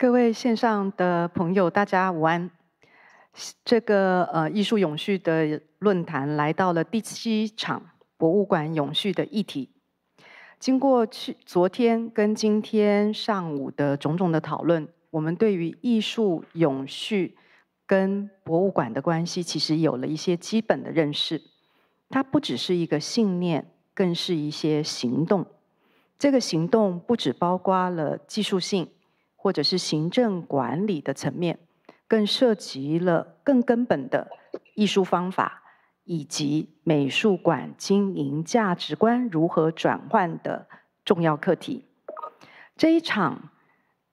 各位线上的朋友，大家午安！这个呃艺术永续的论坛来到了第七场博物馆永续的议题。经过去昨天跟今天上午的种种的讨论，我们对于艺术永续跟博物馆的关系，其实有了一些基本的认识。它不只是一个信念，更是一些行动。这个行动不只包括了技术性。或者是行政管理的层面，更涉及了更根本的艺术方法，以及美术馆经营价值观如何转换的重要课题。这一场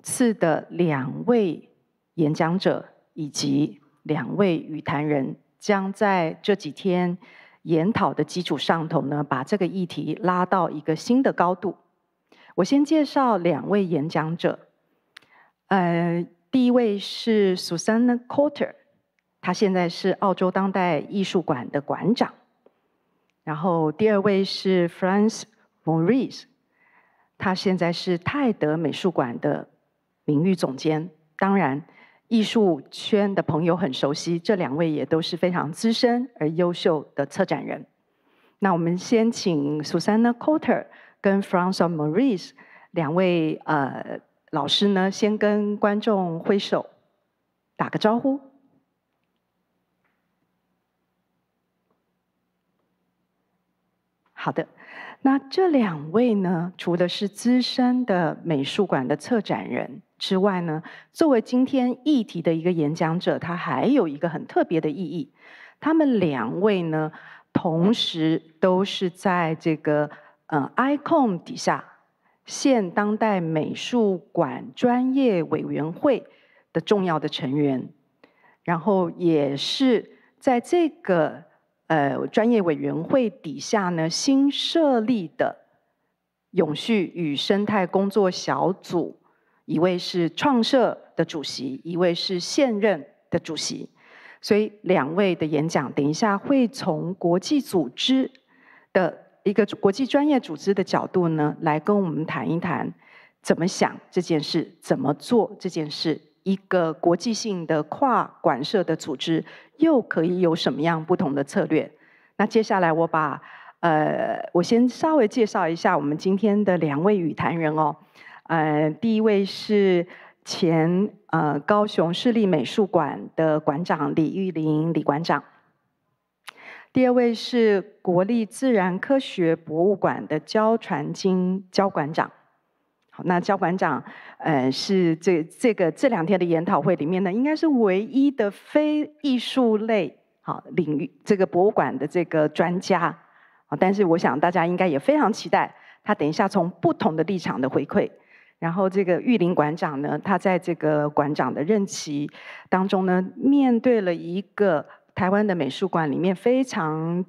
次的两位演讲者以及两位语谈人，将在这几天研讨的基础上头呢，把这个议题拉到一个新的高度。我先介绍两位演讲者。呃，第一位是 Susanna c u a r t e r 她现在是澳洲当代艺术馆的馆长。然后第二位是 f r a n z m a u r i c e 他现在是泰德美术馆的名誉总监。当然，艺术圈的朋友很熟悉这两位，也都是非常资深而优秀的策展人。那我们先请 Susanna c u a r t e r 跟 f r a n z m a u r i c e 两位呃。老师呢，先跟观众挥手，打个招呼。好的，那这两位呢，除了是资深的美术馆的策展人之外呢，作为今天议题的一个演讲者，他还有一个很特别的意义。他们两位呢，同时都是在这个呃 i c o n 底下。现当代美术馆专业委员会的重要的成员，然后也是在这个呃专业委员会底下呢新设立的永续与生态工作小组，一位是创设的主席，一位是现任的主席，所以两位的演讲，等一下会从国际组织的。一个国际专业组织的角度呢，来跟我们谈一谈怎么想这件事，怎么做这件事。一个国际性的跨馆社的组织，又可以有什么样不同的策略？那接下来我把呃，我先稍微介绍一下我们今天的两位语坛人哦。呃，第一位是前呃高雄市立美术馆的馆长李玉林李馆长。第二位是国立自然科学博物馆的焦传金焦馆长。好，那焦馆长，呃，是这这个这两天的研讨会里面呢，应该是唯一的非艺术类好领域这个博物馆的这个专家。啊，但是我想大家应该也非常期待他等一下从不同的立场的回馈。然后这个玉林馆长呢，他在这个馆长的任期当中呢，面对了一个。台湾的美术馆里面非常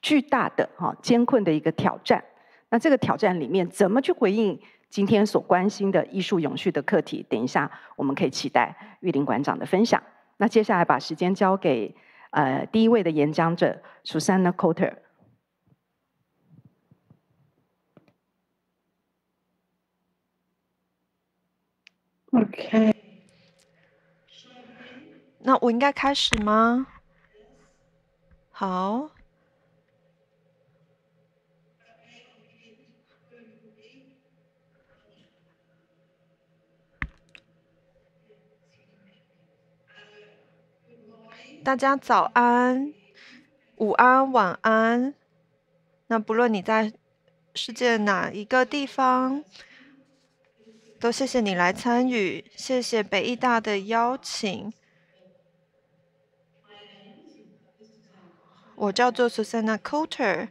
巨大的哈艰困的一个挑战，那这个挑战里面怎么去回应今天所关心的艺术永续的课题？等一下我们可以期待玉林馆长的分享。那接下来把时间交给呃第一位的演讲者 Susanna Coter。OK，那我应该开始吗？好，大家早安、午安、晚安。那不论你在世界哪一个地方，都谢谢你来参与，谢谢北艺大的邀请。我叫做 Susanna Coulter，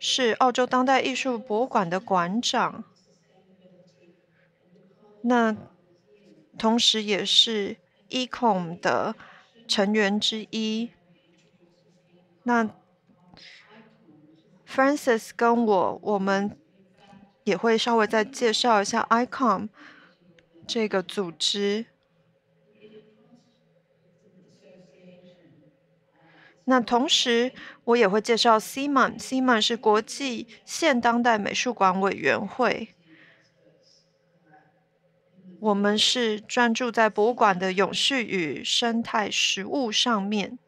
是澳洲当代艺术博物馆的馆长，那同时也是 e c o m 的成员之一。那 Francis 跟我，我们也会稍微再介绍一下 i c o m 这个组织。那同时，我也会介绍 CIMAN。c i m n 是国际现当代美术馆委员会，我们是专注在博物馆的永续与生态实务上面。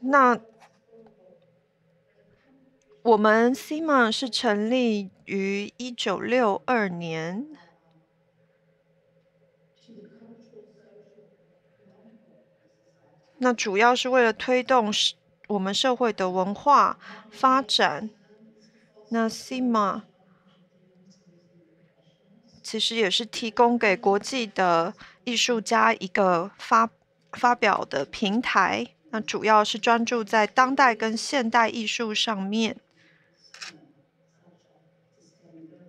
那。我们 CIMA 是成立于一九六二年，那主要是为了推动我们社会的文化发展。那 CIMA 其实也是提供给国际的艺术家一个发发表的平台，那主要是专注在当代跟现代艺术上面。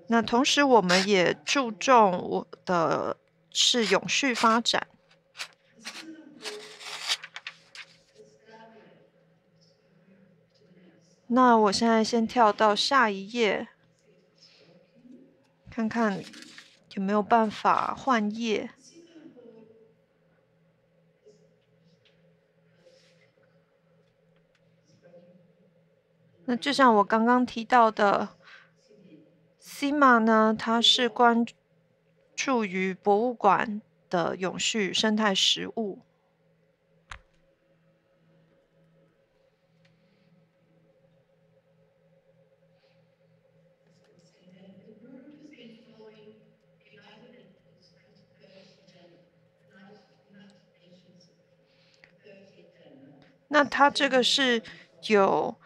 那同时，我们也注重我的是永续发展。那我现在先跳到下一页，看看有没有办法换页。那就像我刚刚提到的。西 i m a 呢，它是关注于博物馆的永续生态实物。那它这个是有。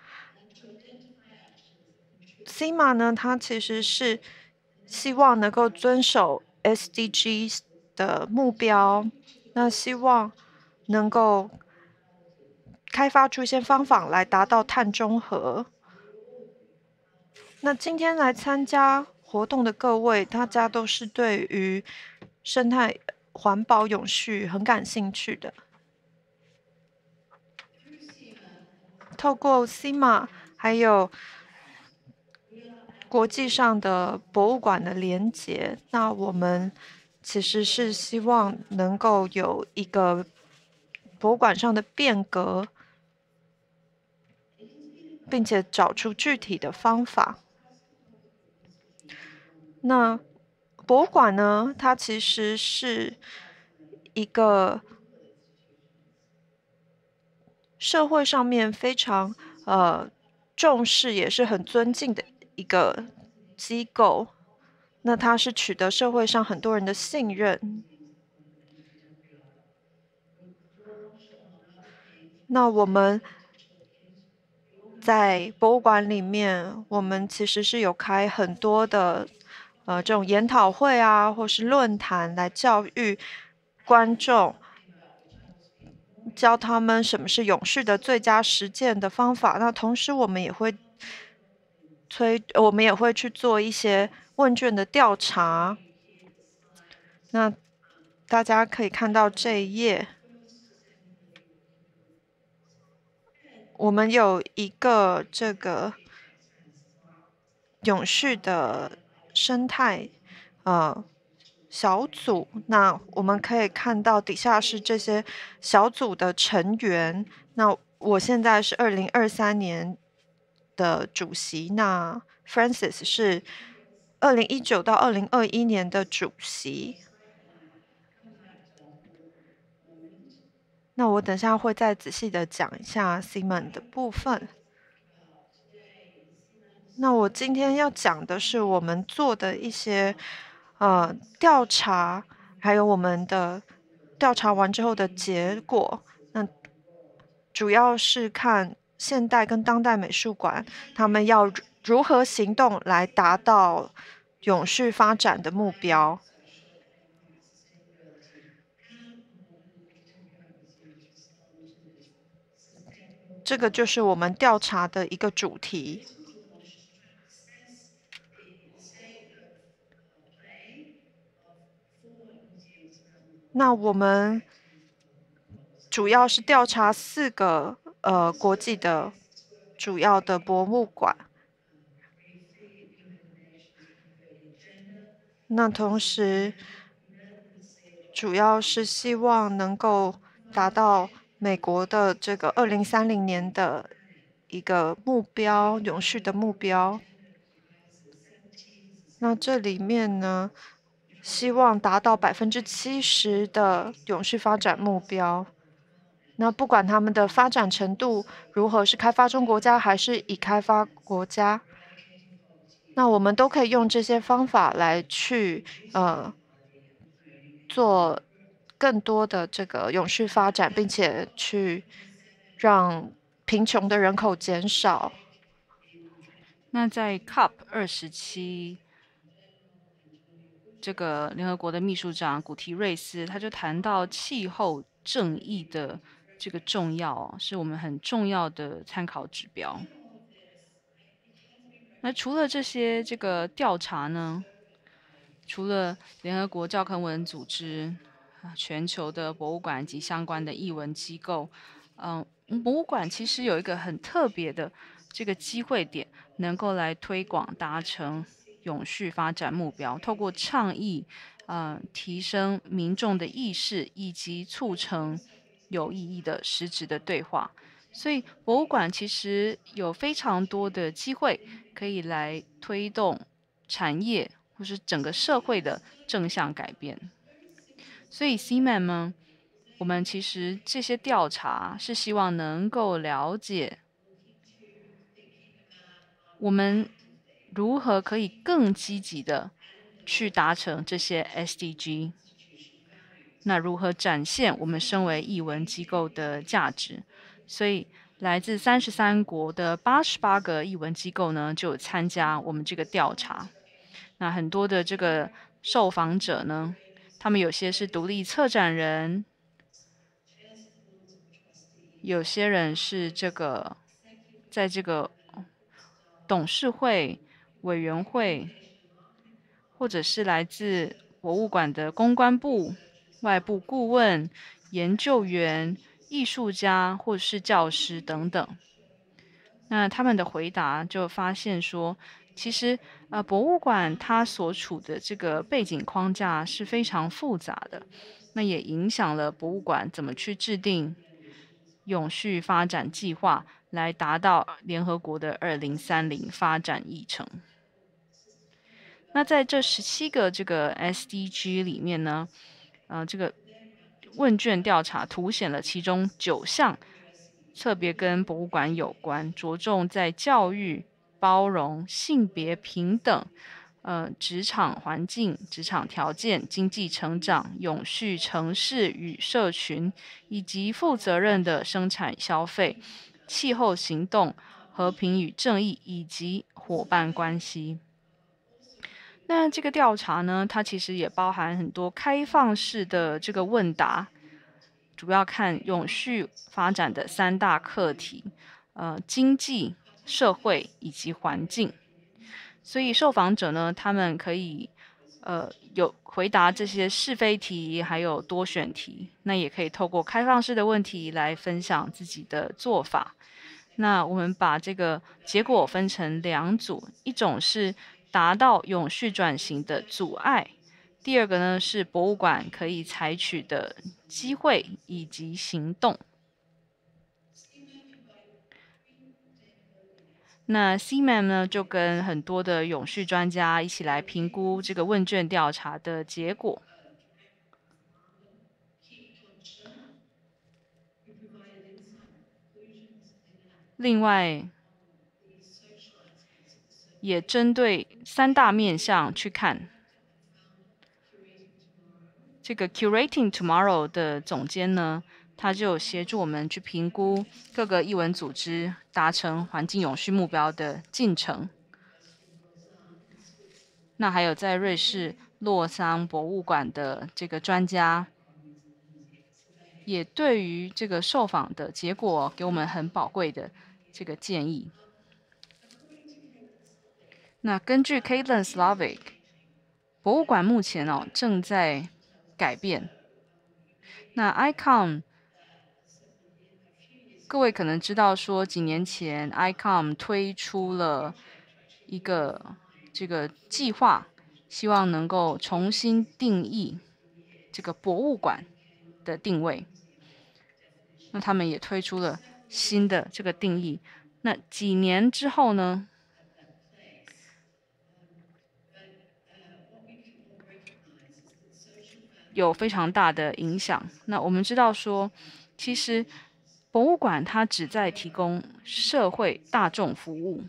CIMA 呢，它其实是希望能够遵守 SDGs 的目标，那希望能够开发出一些方法来达到碳中和。那今天来参加活动的各位，大家都是对于生态环保、永续很感兴趣的。透过 CIMA 还有。国际上的博物馆的连接，那我们其实是希望能够有一个博物馆上的变革，并且找出具体的方法。那博物馆呢，它其实是一个社会上面非常呃重视，也是很尊敬的。一个机构，那它是取得社会上很多人的信任。那我们在博物馆里面，我们其实是有开很多的，呃，这种研讨会啊，或是论坛，来教育观众，教他们什么是勇士的最佳实践的方法。那同时，我们也会。推我们也会去做一些问卷的调查。那大家可以看到这一页，我们有一个这个永续的生态呃小组。那我们可以看到底下是这些小组的成员。那我现在是二零二三年。的主席，那 Francis 是二零一九到二零二一年的主席。那我等下会再仔细的讲一下 Simon 的部分。那我今天要讲的是我们做的一些呃调查，还有我们的调查完之后的结果。那主要是看。现代跟当代美术馆，他们要如何行动来达到永续发展的目标？这个就是我们调查的一个主题。那我们主要是调查四个。呃，国际的主要的博物馆，那同时主要是希望能够达到美国的这个二零三零年的一个目标，永续的目标。那这里面呢，希望达到百分之七十的永续发展目标。那不管他们的发展程度如何，是开发中国家还是已开发国家，那我们都可以用这些方法来去呃做更多的这个永续发展，并且去让贫穷的人口减少。那在 COP 二十七这个联合国的秘书长古提瑞斯他就谈到气候正义的。这个重要是我们很重要的参考指标。那除了这些这个调查呢，除了联合国教科文组织、全球的博物馆及相关的译文机构，嗯，博物馆其实有一个很特别的这个机会点，能够来推广达成永续发展目标，透过倡议，嗯，提升民众的意识以及促成。有意义的实质的对话，所以博物馆其实有非常多的机会可以来推动产业或是整个社会的正向改变。所以 Cman 呢，我们其实这些调查是希望能够了解我们如何可以更积极的去达成这些 SDG。那如何展现我们身为译文机构的价值？所以，来自三十三国的八十八个译文机构呢，就参加我们这个调查。那很多的这个受访者呢，他们有些是独立策展人，有些人是这个在这个董事会委员会，或者是来自博物馆的公关部。外部顾问、研究员、艺术家或者是教师等等，那他们的回答就发现说，其实呃，博物馆它所处的这个背景框架是非常复杂的，那也影响了博物馆怎么去制定永续发展计划，来达到联合国的二零三零发展议程。那在这十七个这个 SDG 里面呢？呃，这个问卷调查凸显了其中九项，特别跟博物馆有关，着重在教育、包容、性别平等、呃，职场环境、职场条件、经济成长、永续城市与社群，以及负责任的生产消费、气候行动、和平与正义，以及伙伴关系。那这个调查呢，它其实也包含很多开放式的这个问答，主要看永续发展的三大课题，呃，经济、社会以及环境。所以受访者呢，他们可以呃有回答这些是非题，还有多选题。那也可以透过开放式的问题来分享自己的做法。那我们把这个结果分成两组，一种是。达到永续转型的阻碍。第二个呢是博物馆可以采取的机会以及行动。那 CMM a 呢就跟很多的永续专家一起来评估这个问卷调查的结果。另外。也针对三大面向去看，这个 curating tomorrow 的总监呢，他就协助我们去评估各个译文组织达成环境永续目标的进程。那还有在瑞士洛桑博物馆的这个专家，也对于这个受访的结果，给我们很宝贵的这个建议。那根据 k a i l i n Slavik，博物馆目前哦正在改变。那 Icon，各位可能知道说，几年前 Icon 推出了一个这个计划，希望能够重新定义这个博物馆的定位。那他们也推出了新的这个定义。那几年之后呢？有非常大的影响。那我们知道说，其实博物馆它只在提供社会大众服务，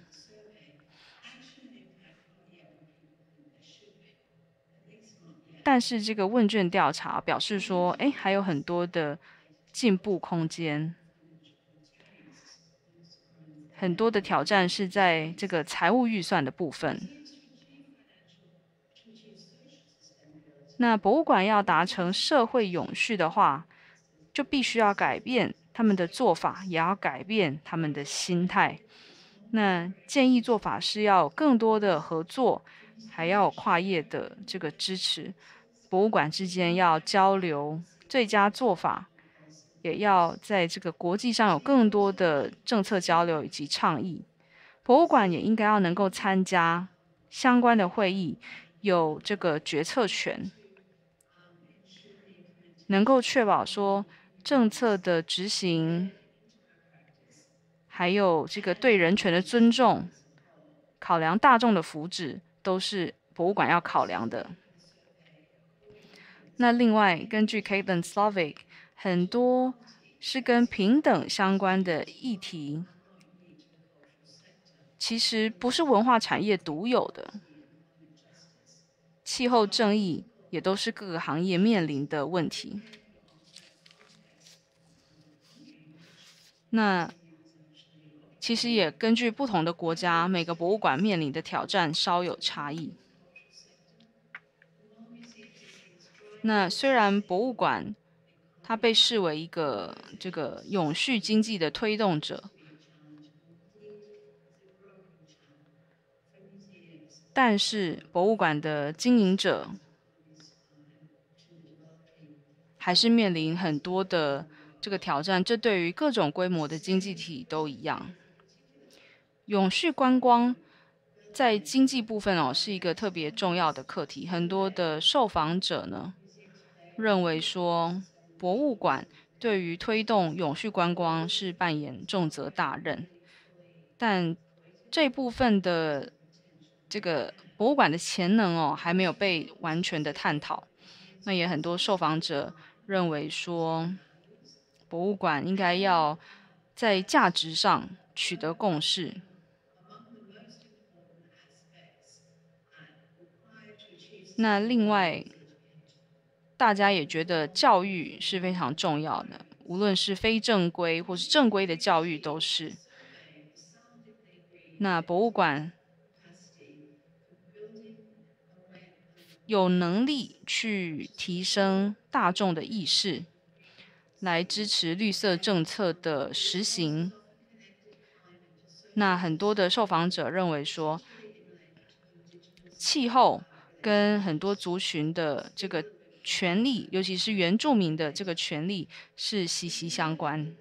但是这个问卷调查表示说，哎，还有很多的进步空间，很多的挑战是在这个财务预算的部分。那博物馆要达成社会永续的话，就必须要改变他们的做法，也要改变他们的心态。那建议做法是要更多的合作，还要跨业的这个支持，博物馆之间要交流最佳做法，也要在这个国际上有更多的政策交流以及倡议。博物馆也应该要能够参加相关的会议，有这个决策权。能够确保说政策的执行，还有这个对人权的尊重，考量大众的福祉，都是博物馆要考量的。那另外，根据 Kate n Slavic，很多是跟平等相关的议题，其实不是文化产业独有的，气候正义。也都是各个行业面临的问题。那其实也根据不同的国家，每个博物馆面临的挑战稍有差异。那虽然博物馆它被视为一个这个永续经济的推动者，但是博物馆的经营者。还是面临很多的这个挑战，这对于各种规模的经济体都一样。永续观光在经济部分哦，是一个特别重要的课题。很多的受访者呢认为说，博物馆对于推动永续观光是扮演重责大任，但这部分的这个博物馆的潜能哦，还没有被完全的探讨。那也很多受访者。认为说，博物馆应该要在价值上取得共识。那另外，大家也觉得教育是非常重要的，无论是非正规或是正规的教育都是。那博物馆。有能力去提升大众的意识，来支持绿色政策的实行。那很多的受访者认为说，气候跟很多族群的这个权利，尤其是原住民的这个权利是息息相关。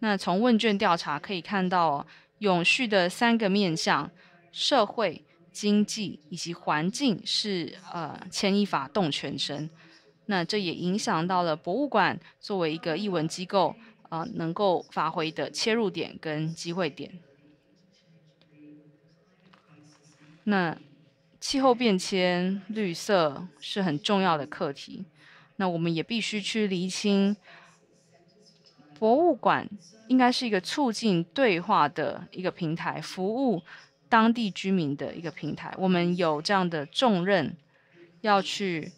那从问卷调查可以看到，永续的三个面向，社会。经济以及环境是呃牵一发动全身，那这也影响到了博物馆作为一个译文机构啊，能够发挥的切入点跟机会点。那气候变迁、绿色是很重要的课题，那我们也必须去厘清，博物馆应该是一个促进对话的一个平台服务。当地居民的一个平台，我们有这样的重任，要去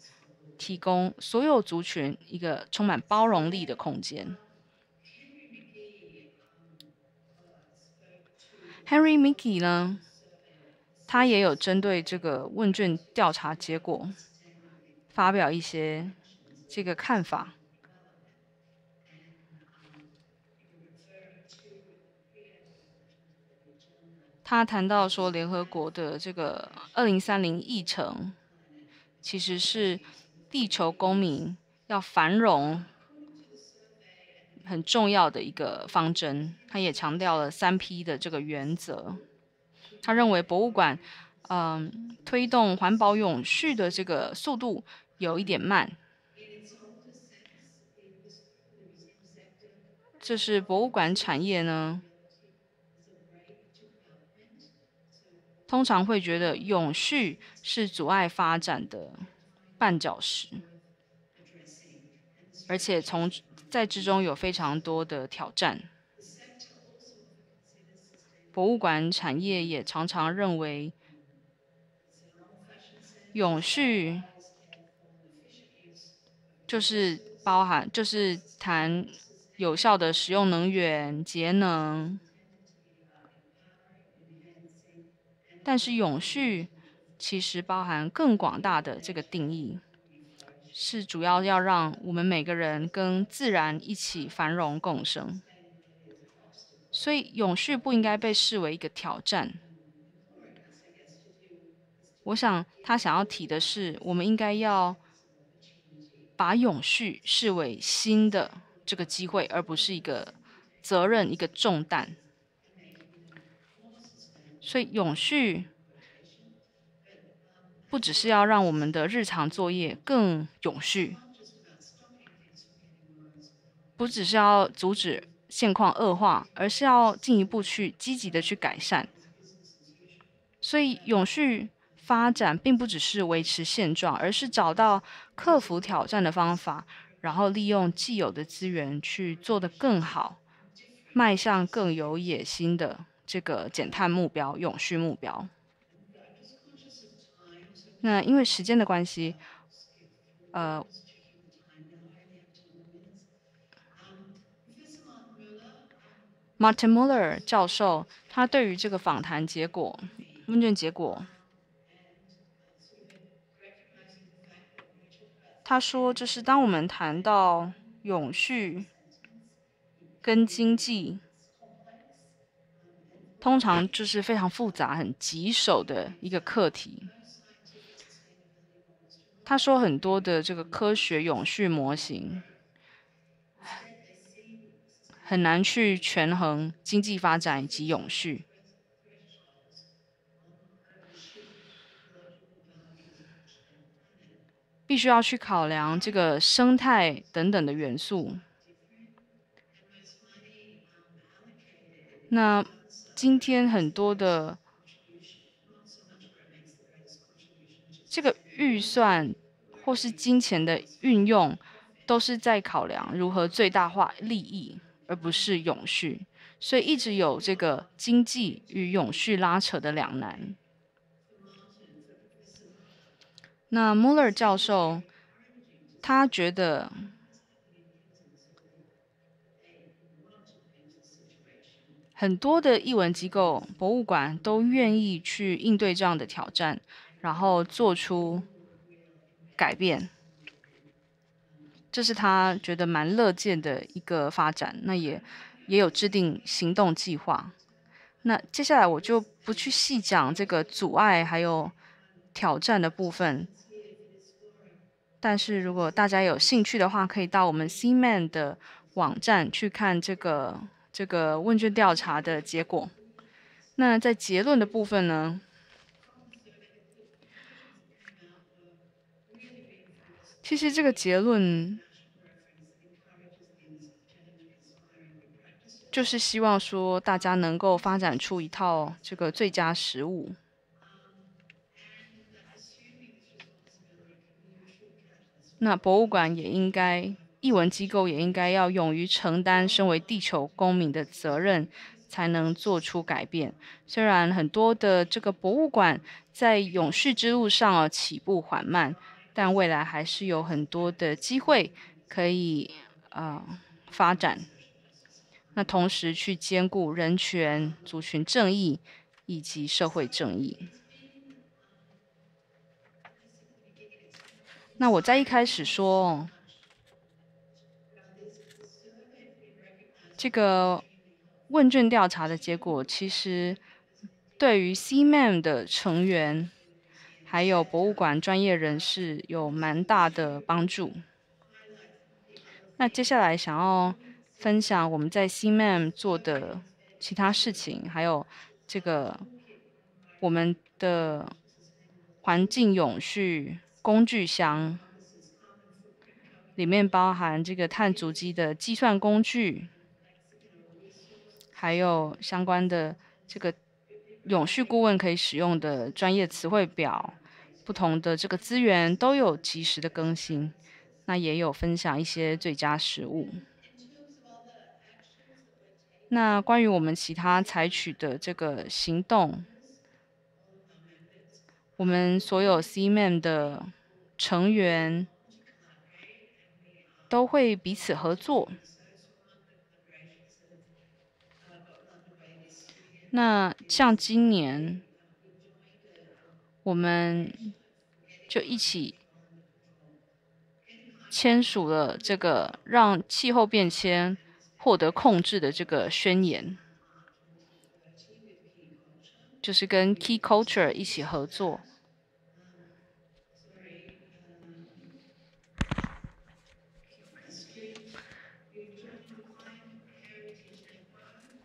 提供所有族群一个充满包容力的空间。Henry Micky e 呢，他也有针对这个问卷调查结果发表一些这个看法。他谈到说，联合国的这个二零三零议程，其实是地球公民要繁荣很重要的一个方针。他也强调了三 P 的这个原则。他认为博物馆，嗯，推动环保永续的这个速度有一点慢。这是博物馆产业呢。通常会觉得永续是阻碍发展的绊脚石，而且从在之中有非常多的挑战。博物馆产业也常常认为，永续就是包含，就是谈有效的使用能源、节能。但是永续其实包含更广大的这个定义，是主要要让我们每个人跟自然一起繁荣共生。所以永续不应该被视为一个挑战。我想他想要提的是，我们应该要把永续视为新的这个机会，而不是一个责任、一个重担。所以，永续不只是要让我们的日常作业更永续，不只是要阻止现况恶化，而是要进一步去积极的去改善。所以，永续发展并不只是维持现状，而是找到克服挑战的方法，然后利用既有的资源去做得更好，迈向更有野心的。这个减碳目标、永续目标。那因为时间的关系，呃，Martin Muller 教授他对于这个访谈结果、问卷结果，他说，就是当我们谈到永续跟经济。通常就是非常复杂、很棘手的一个课题。他说，很多的这个科学永续模型很难去权衡经济发展以及永续，必须要去考量这个生态等等的元素。那。今天很多的这个预算或是金钱的运用，都是在考量如何最大化利益，而不是永续。所以一直有这个经济与永续拉扯的两难。那穆勒教授他觉得。很多的译文机构、博物馆都愿意去应对这样的挑战，然后做出改变，这是他觉得蛮乐见的一个发展。那也也有制定行动计划。那接下来我就不去细讲这个阻碍还有挑战的部分，但是如果大家有兴趣的话，可以到我们 CMan 的网站去看这个。这个问卷调查的结果，那在结论的部分呢？其实这个结论就是希望说，大家能够发展出一套这个最佳实物，那博物馆也应该。译文机构也应该要勇于承担身为地球公民的责任，才能做出改变。虽然很多的这个博物馆在永续之路上啊起步缓慢，但未来还是有很多的机会可以啊发展。那同时去兼顾人权、族群正义以及社会正义。那我在一开始说。这个问卷调查的结果，其实对于 C-MAM 的成员，还有博物馆专业人士有蛮大的帮助。那接下来想要分享我们在 C-MAM 做的其他事情，还有这个我们的环境永续工具箱，里面包含这个碳足迹的计算工具。还有相关的这个永续顾问可以使用的专业词汇表，不同的这个资源都有及时的更新，那也有分享一些最佳实物。那关于我们其他采取的这个行动，我们所有 c m a m 的成员都会彼此合作。那像今年，我们就一起签署了这个让气候变迁获得控制的这个宣言，就是跟 Key Culture 一起合作。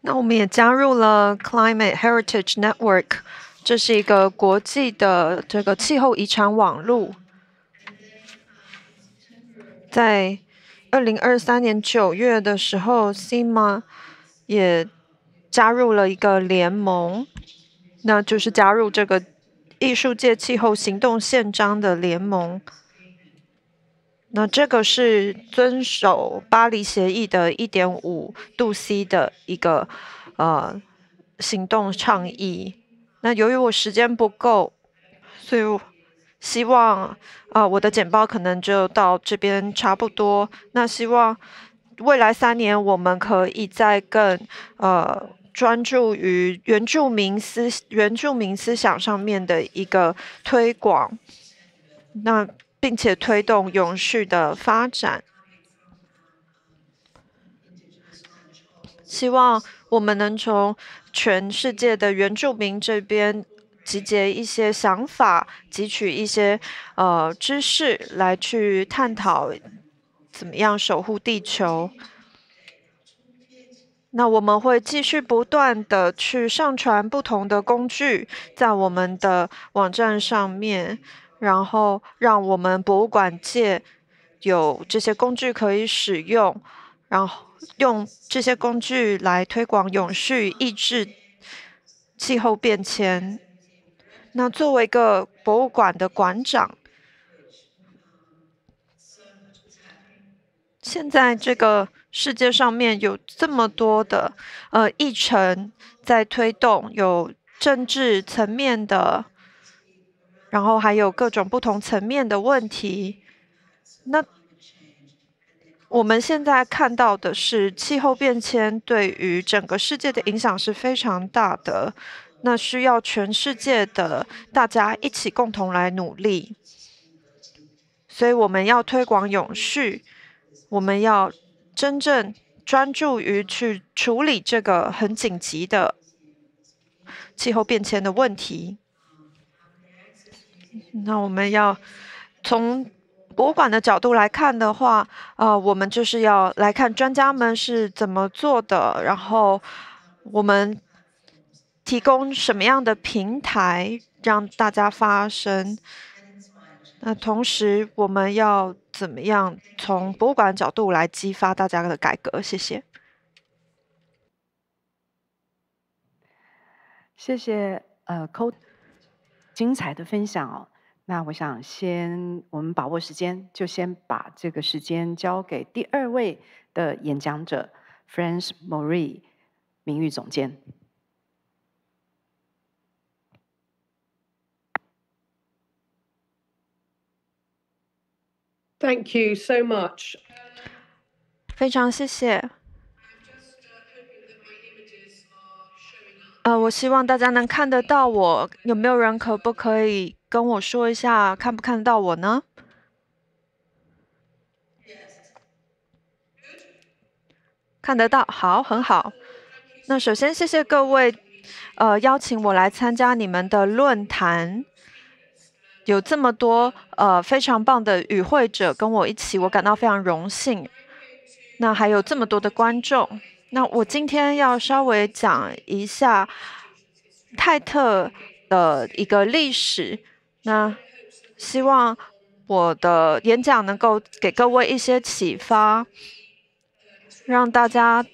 那我们也加入了 Climate Heritage Network，这是一个国际的这个气候遗产网络，在二零二三年九月的时候，CMA 也加入了一个联盟，那就是加入这个艺术界气候行动宪章的联盟。那这个是遵守巴黎协议的1.5度 C 的一个呃行动倡议。那由于我时间不够，所以我希望啊，我的简报可能就到这边差不多。那希望未来三年，我们可以再更呃专注于原住民思原住民思想上面的一个推广。那。并且推动永续的发展。希望我们能从全世界的原住民这边集结一些想法，汲取一些呃知识，来去探讨怎么样守护地球。那我们会继续不断的去上传不同的工具在我们的网站上面。然后，让我们博物馆界有这些工具可以使用，然后用这些工具来推广永续，抑制气候变迁。那作为一个博物馆的馆长，现在这个世界上面有这么多的呃议程在推动，有政治层面的。然后还有各种不同层面的问题，那我们现在看到的是气候变迁对于整个世界的影响是非常大的，那需要全世界的大家一起共同来努力，所以我们要推广永续，我们要真正专注于去处理这个很紧急的气候变迁的问题。那我们要从博物馆的角度来看的话，啊，我们就是要来看专家们是怎么做的，然后我们提供什么样的平台让大家发声。那同时，我们要怎么样从博物馆角度来激发大家的改革？谢谢。谢谢，呃，寇。精彩的分享哦！那我想先，我们把握时间，就先把这个时间交给第二位的演讲者 f r a n h Marie，名誉总监。Thank you so much，非常谢谢。呃，我希望大家能看得到我。有没有人可不可以跟我说一下，看不看得到我呢？看得到，好，很好。那首先谢谢各位，呃，邀请我来参加你们的论坛。有这么多呃非常棒的与会者跟我一起，我感到非常荣幸。那还有这么多的观众。那我今天要稍微讲一下泰特的一个历史。那希望我的演讲能够给各位一些启发，让大家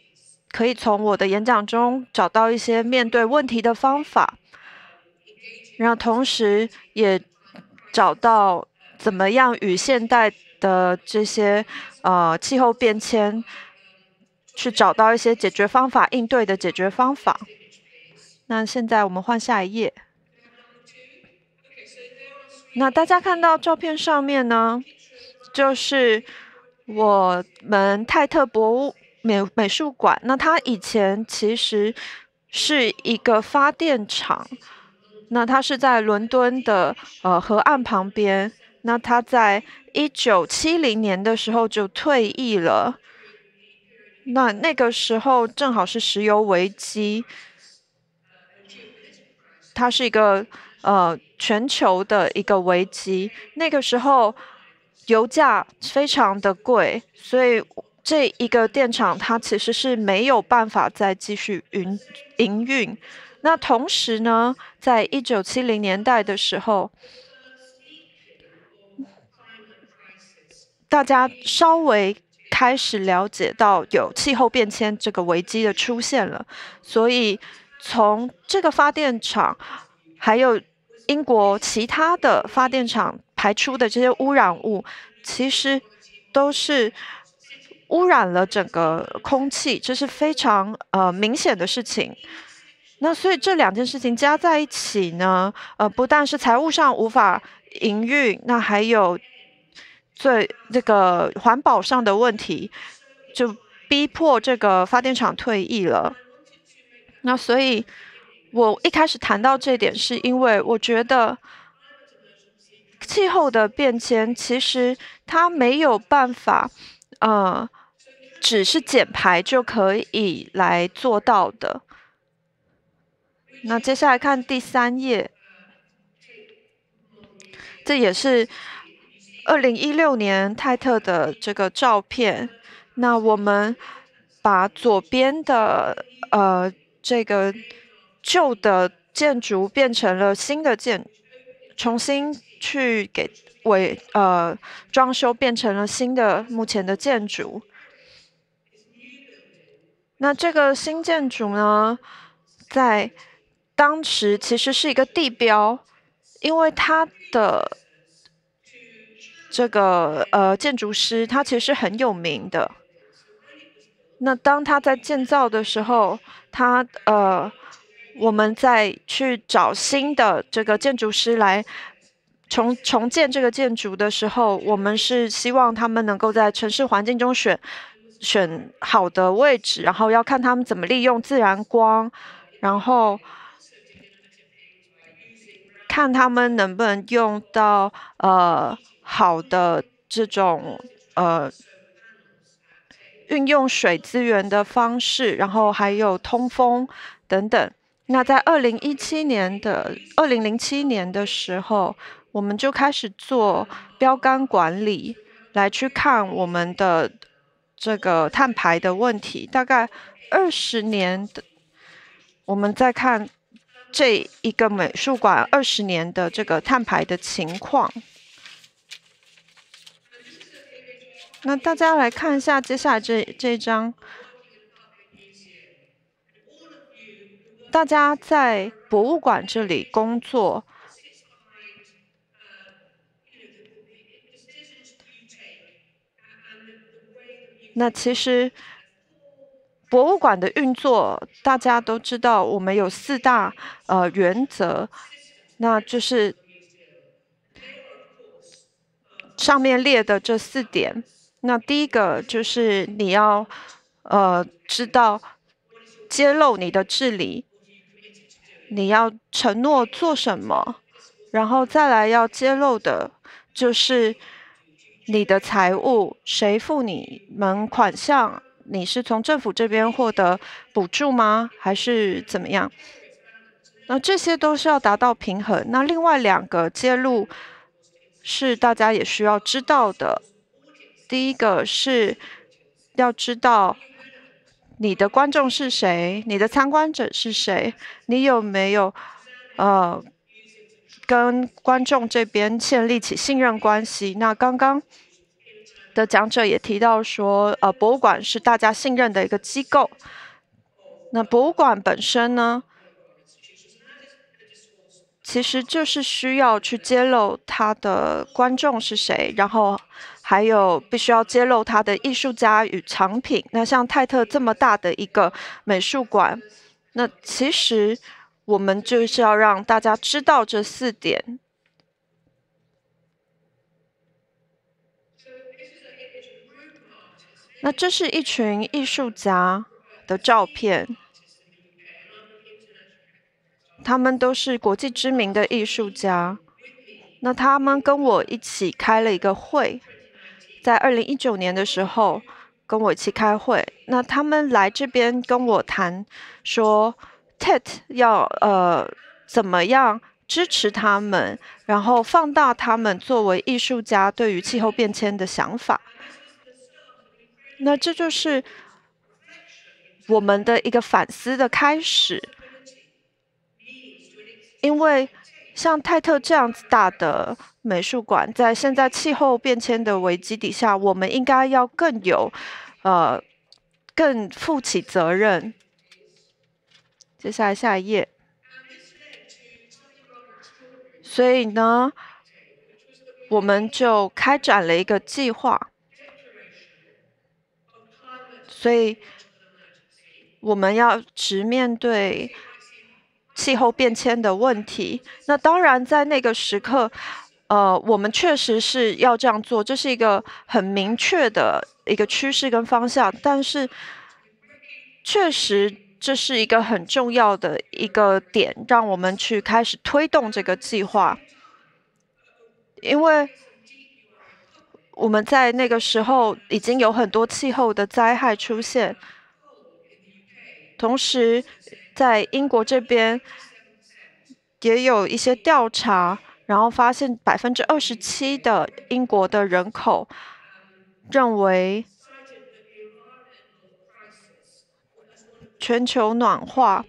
可以从我的演讲中找到一些面对问题的方法，然后同时也找到怎么样与现代的这些呃气候变迁。去找到一些解决方法，应对的解决方法。那现在我们换下一页。那大家看到照片上面呢，就是我们泰特博物美美术馆。那它以前其实是一个发电厂。那它是在伦敦的呃河岸旁边。那它在一九七零年的时候就退役了。那那个时候正好是石油危机，它是一个呃全球的一个危机。那个时候油价非常的贵，所以这一个电厂它其实是没有办法再继续营营运。那同时呢，在一九七零年代的时候，大家稍微。开始了解到有气候变迁这个危机的出现了，所以从这个发电厂，还有英国其他的发电厂排出的这些污染物，其实都是污染了整个空气，这是非常呃明显的事情。那所以这两件事情加在一起呢，呃，不但是财务上无法营运，那还有。最这个环保上的问题，就逼迫这个发电厂退役了。那所以，我一开始谈到这点，是因为我觉得气候的变迁其实它没有办法，呃，只是减排就可以来做到的。那接下来看第三页，这也是。二零一六年泰特的这个照片，那我们把左边的呃这个旧的建筑变成了新的建，重新去给为呃装修变成了新的目前的建筑。那这个新建筑呢，在当时其实是一个地标，因为它的。这个呃，建筑师他其实很有名的。那当他在建造的时候，他呃，我们在去找新的这个建筑师来重重建这个建筑的时候，我们是希望他们能够在城市环境中选选好的位置，然后要看他们怎么利用自然光，然后看他们能不能用到呃。好的，这种呃，运用水资源的方式，然后还有通风等等。那在二零一七年的二零零七年的时候，我们就开始做标杆管理，来去看我们的这个碳排的问题。大概二十年的，我们再看这一个美术馆二十年的这个碳排的情况。那大家来看一下接下来这这一张。大家在博物馆这里工作，那其实博物馆的运作，大家都知道，我们有四大呃原则，那就是上面列的这四点。那第一个就是你要，呃，知道揭露你的治理，你要承诺做什么，然后再来要揭露的，就是你的财务，谁付你们款项？你是从政府这边获得补助吗？还是怎么样？那这些都是要达到平衡。那另外两个揭露是大家也需要知道的。第一个是，要知道你的观众是谁，你的参观者是谁，你有没有呃跟观众这边建立起信任关系？那刚刚的讲者也提到说，呃，博物馆是大家信任的一个机构。那博物馆本身呢，其实就是需要去揭露他的观众是谁，然后。还有必须要揭露他的艺术家与藏品。那像泰特这么大的一个美术馆，那其实我们就是要让大家知道这四点。那这是一群艺术家的照片，他们都是国际知名的艺术家。那他们跟我一起开了一个会。在二零一九年的时候，跟我一起开会，那他们来这边跟我谈，说 t e t 要呃怎么样支持他们，然后放大他们作为艺术家对于气候变迁的想法，那这就是我们的一个反思的开始，因为。像泰特这样子大的美术馆，在现在气候变迁的危机底下，我们应该要更有，呃，更负起责任。接下来下一页。所以呢，我们就开展了一个计划。所以，我们要直面对。气候变迁的问题，那当然在那个时刻，呃，我们确实是要这样做，这是一个很明确的一个趋势跟方向。但是，确实这是一个很重要的一个点，让我们去开始推动这个计划，因为我们在那个时候已经有很多气候的灾害出现，同时。在英国这边也有一些调查，然后发现百分之二十七的英国的人口认为全球暖化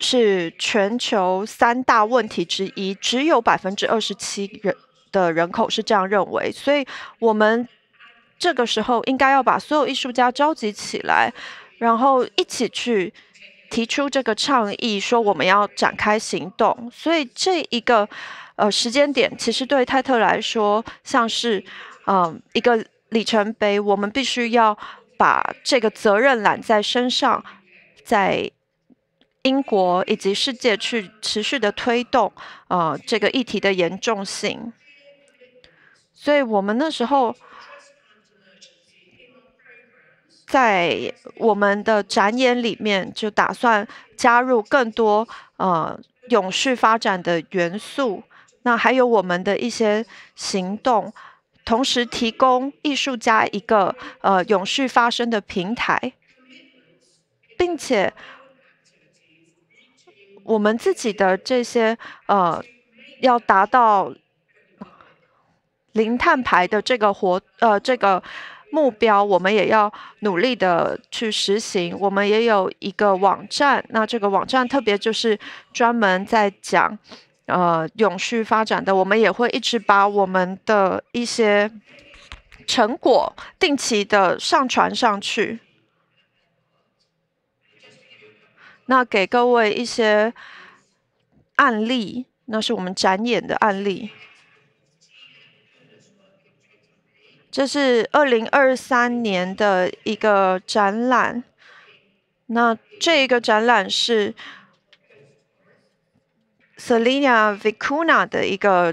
是全球三大问题之一，只有百分之二十七人的人口是这样认为。所以，我们这个时候应该要把所有艺术家召集起来，然后一起去。提出这个倡议，说我们要展开行动，所以这一个呃时间点，其实对泰特来说，像是嗯一个里程碑，我们必须要把这个责任揽在身上，在英国以及世界去持续的推动呃这个议题的严重性，所以我们那时候。在我们的展演里面，就打算加入更多呃永续发展的元素，那还有我们的一些行动，同时提供艺术家一个呃永续发声的平台，并且我们自己的这些呃要达到零碳排的这个活呃这个。目标，我们也要努力的去实行。我们也有一个网站，那这个网站特别就是专门在讲，呃，永续发展的。我们也会一直把我们的一些成果定期的上传上去，那给各位一些案例，那是我们展演的案例。这是二零二三年的一个展览。那这一个展览是 s e l i n a Vicuna 的一个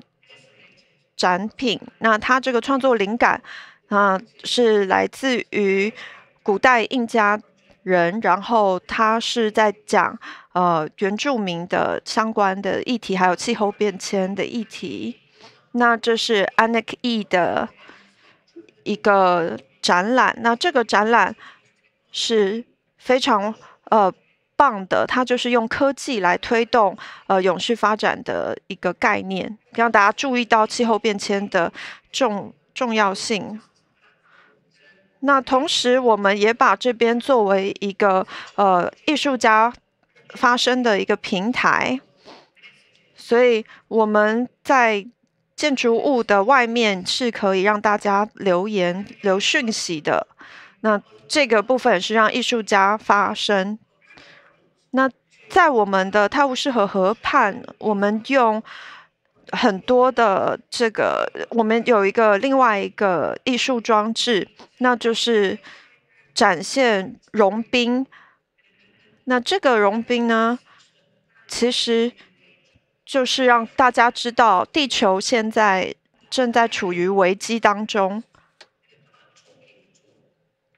展品。那他这个创作灵感啊，是来自于古代印加人。然后他是在讲呃原住民的相关的议题，还有气候变迁的议题。那这是 Anik E 的。一个展览，那这个展览是非常呃棒的，它就是用科技来推动呃永续发展的一个概念，让大家注意到气候变迁的重重要性。那同时，我们也把这边作为一个呃艺术家发生的一个平台，所以我们在。建筑物的外面是可以让大家留言、留讯息的。那这个部分是让艺术家发声。那在我们的泰晤士河河畔，我们用很多的这个，我们有一个另外一个艺术装置，那就是展现融冰。那这个融冰呢，其实。就是让大家知道，地球现在正在处于危机当中，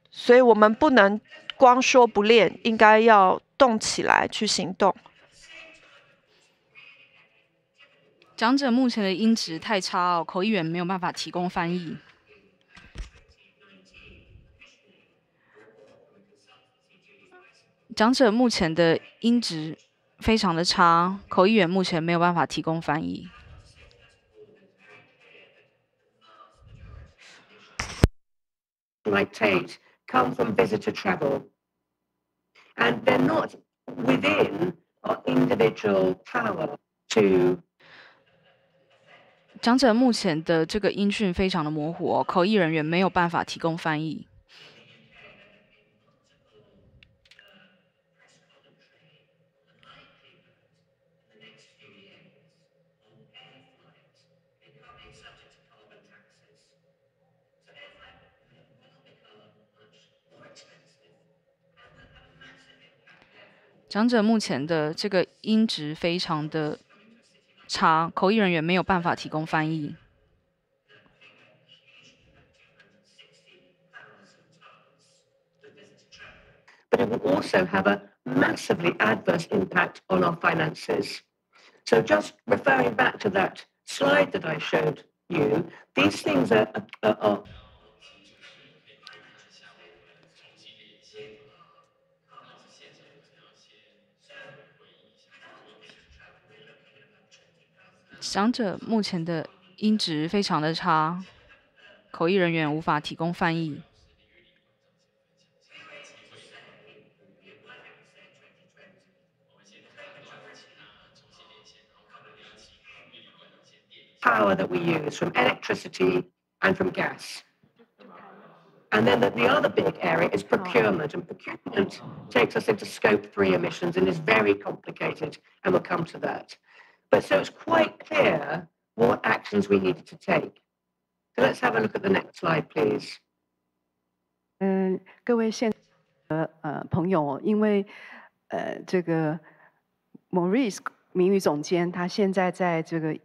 所以我们不能光说不练，应该要动起来去行动。讲者目前的音质太差哦，口译员没有办法提供翻译。讲者目前的音质。非常的长，口译员目前没有办法提供翻译。Like Tate come from visitor travel, and they're not within our individual p i n e o to。讲者目前的这个音讯非常的模糊，哦，口译人员没有办法提供翻译。讲者目前的这个音质非常的差，口译人员没有办法提供翻译。but it will also have a massively adverse impact on our finances. So, just referring back to that slide that I showed you, these things are, are, are 响者目前的音质非常的差，口译人员无法提供翻译。power that we use from electricity and from gas. And then the, the, other big area is procurement, and procurement takes us into scope three emissions and is very complicated, and we'll come to that. 各位现呃呃朋友，因为呃这个 Maurice 名誉总监他现在在这个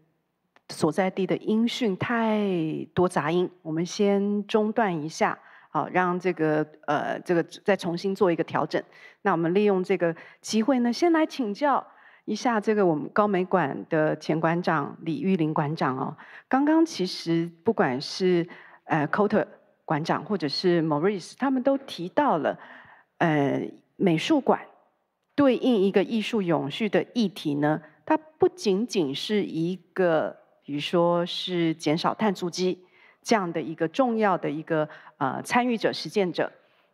所在地的音讯太多杂音，我们先中断一下，好让这个呃这个再重新做一个调整。那我们利用这个机会呢，先来请教。一下这个我们高美馆的前馆长李玉林馆长哦，刚刚其实不管是呃 Cote 馆长或者是 m a u r i c e 他们都提到了，呃，美术馆对应一个艺术永续的议题呢，它不仅仅是一个，比如说是减少碳足迹这样的一个重要的一个呃参与者实践者，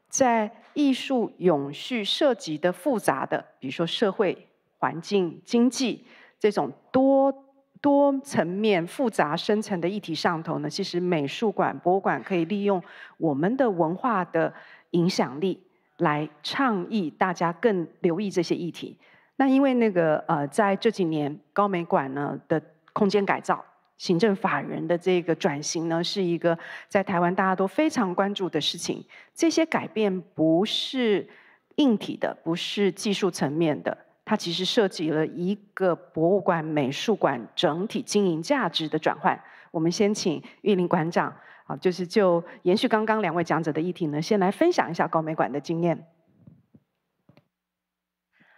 在艺术永续涉及的复杂的，比如说社会。环境、经济这种多多层面、复杂深层的议题上头呢，其实美术馆、博物馆可以利用我们的文化的影响力，来倡议大家更留意这些议题。那因为那个呃，在这几年高美馆呢的空间改造、行政法人的这个转型呢，是一个在台湾大家都非常关注的事情。这些改变不是硬体的，不是技术层面的。它其实涉及了一个博物馆、美术馆整体经营价值的转换。我们先请玉林馆长，啊，就是就延续刚刚两位讲者的议题呢，先来分享一下高美馆的经验。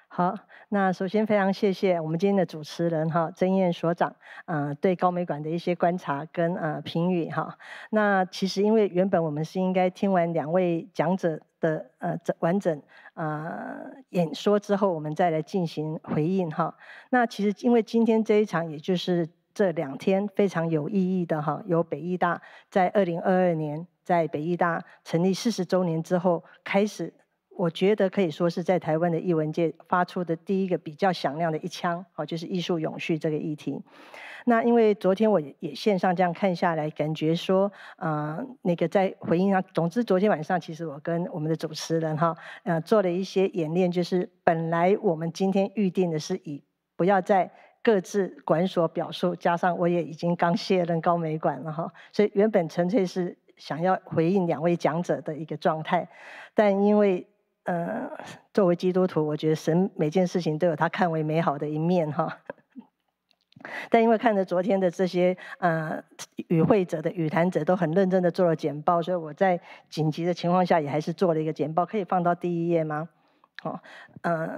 好。那首先非常谢谢我们今天的主持人哈曾燕所长，啊对高美馆的一些观察跟啊评语哈。那其实因为原本我们是应该听完两位讲者的呃完整呃演说之后，我们再来进行回应哈。那其实因为今天这一场也就是这两天非常有意义的哈，由北艺大在二零二二年在北艺大成立四十周年之后开始。我觉得可以说是在台湾的艺文界发出的第一个比较响亮的一枪，好，就是艺术永续这个议题。那因为昨天我也线上这样看下来，感觉说，啊，那个在回应上，总之昨天晚上其实我跟我们的主持人哈，呃，做了一些演练，就是本来我们今天预定的是以不要在各自馆所表述，加上我也已经刚卸任高美馆了哈，所以原本纯粹是想要回应两位讲者的一个状态，但因为。嗯，作为基督徒，我觉得神每件事情都有他看为美好的一面哈。但因为看着昨天的这些呃与会者的与谈者都很认真的做了简报，所以我在紧急的情况下也还是做了一个简报，可以放到第一页吗？哦，呃，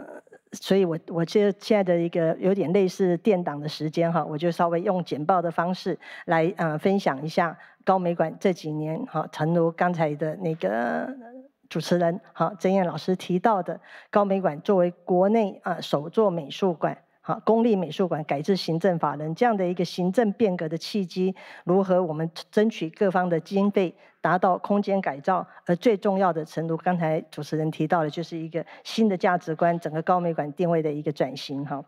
所以我我就现在的一个有点类似电档的时间哈，我就稍微用简报的方式来呃分享一下高美馆这几年哈，诚如刚才的那个。主持人好，曾燕老师提到的高美馆作为国内啊首座美术馆，好，公立美术馆改制行政法人这样的一个行政变革的契机，如何我们争取各方的经费，达到空间改造，而最重要的，程如刚才主持人提到的，就是一个新的价值观，整个高美馆定位的一个转型哈。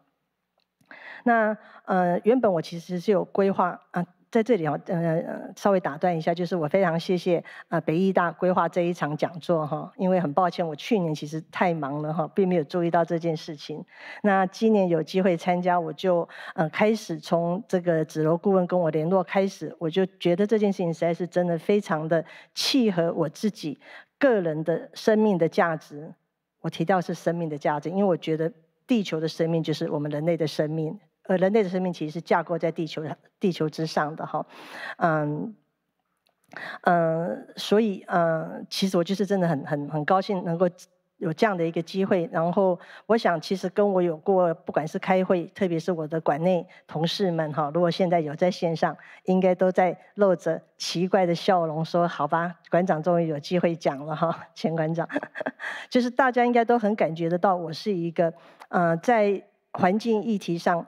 那呃，原本我其实是有规划啊。在这里啊，嗯，稍微打断一下，就是我非常谢谢啊北医大规划这一场讲座哈，因为很抱歉，我去年其实太忙了哈，并没有注意到这件事情。那今年有机会参加，我就嗯开始从这个子楼顾问跟我联络开始，我就觉得这件事情实在是真的非常的契合我自己个人的生命的价值。我提到是生命的价值，因为我觉得地球的生命就是我们人类的生命。呃，人类的生命其实是架构在地球上、地球之上的哈，嗯嗯，所以嗯，其实我就是真的很很很高兴能够有这样的一个机会。然后，我想其实跟我有过不管是开会，特别是我的馆内同事们哈，如果现在有在线上，应该都在露着奇怪的笑容说：“好吧，馆长终于有机会讲了哈。”钱馆长，就是大家应该都很感觉得到，我是一个嗯，在环境议题上。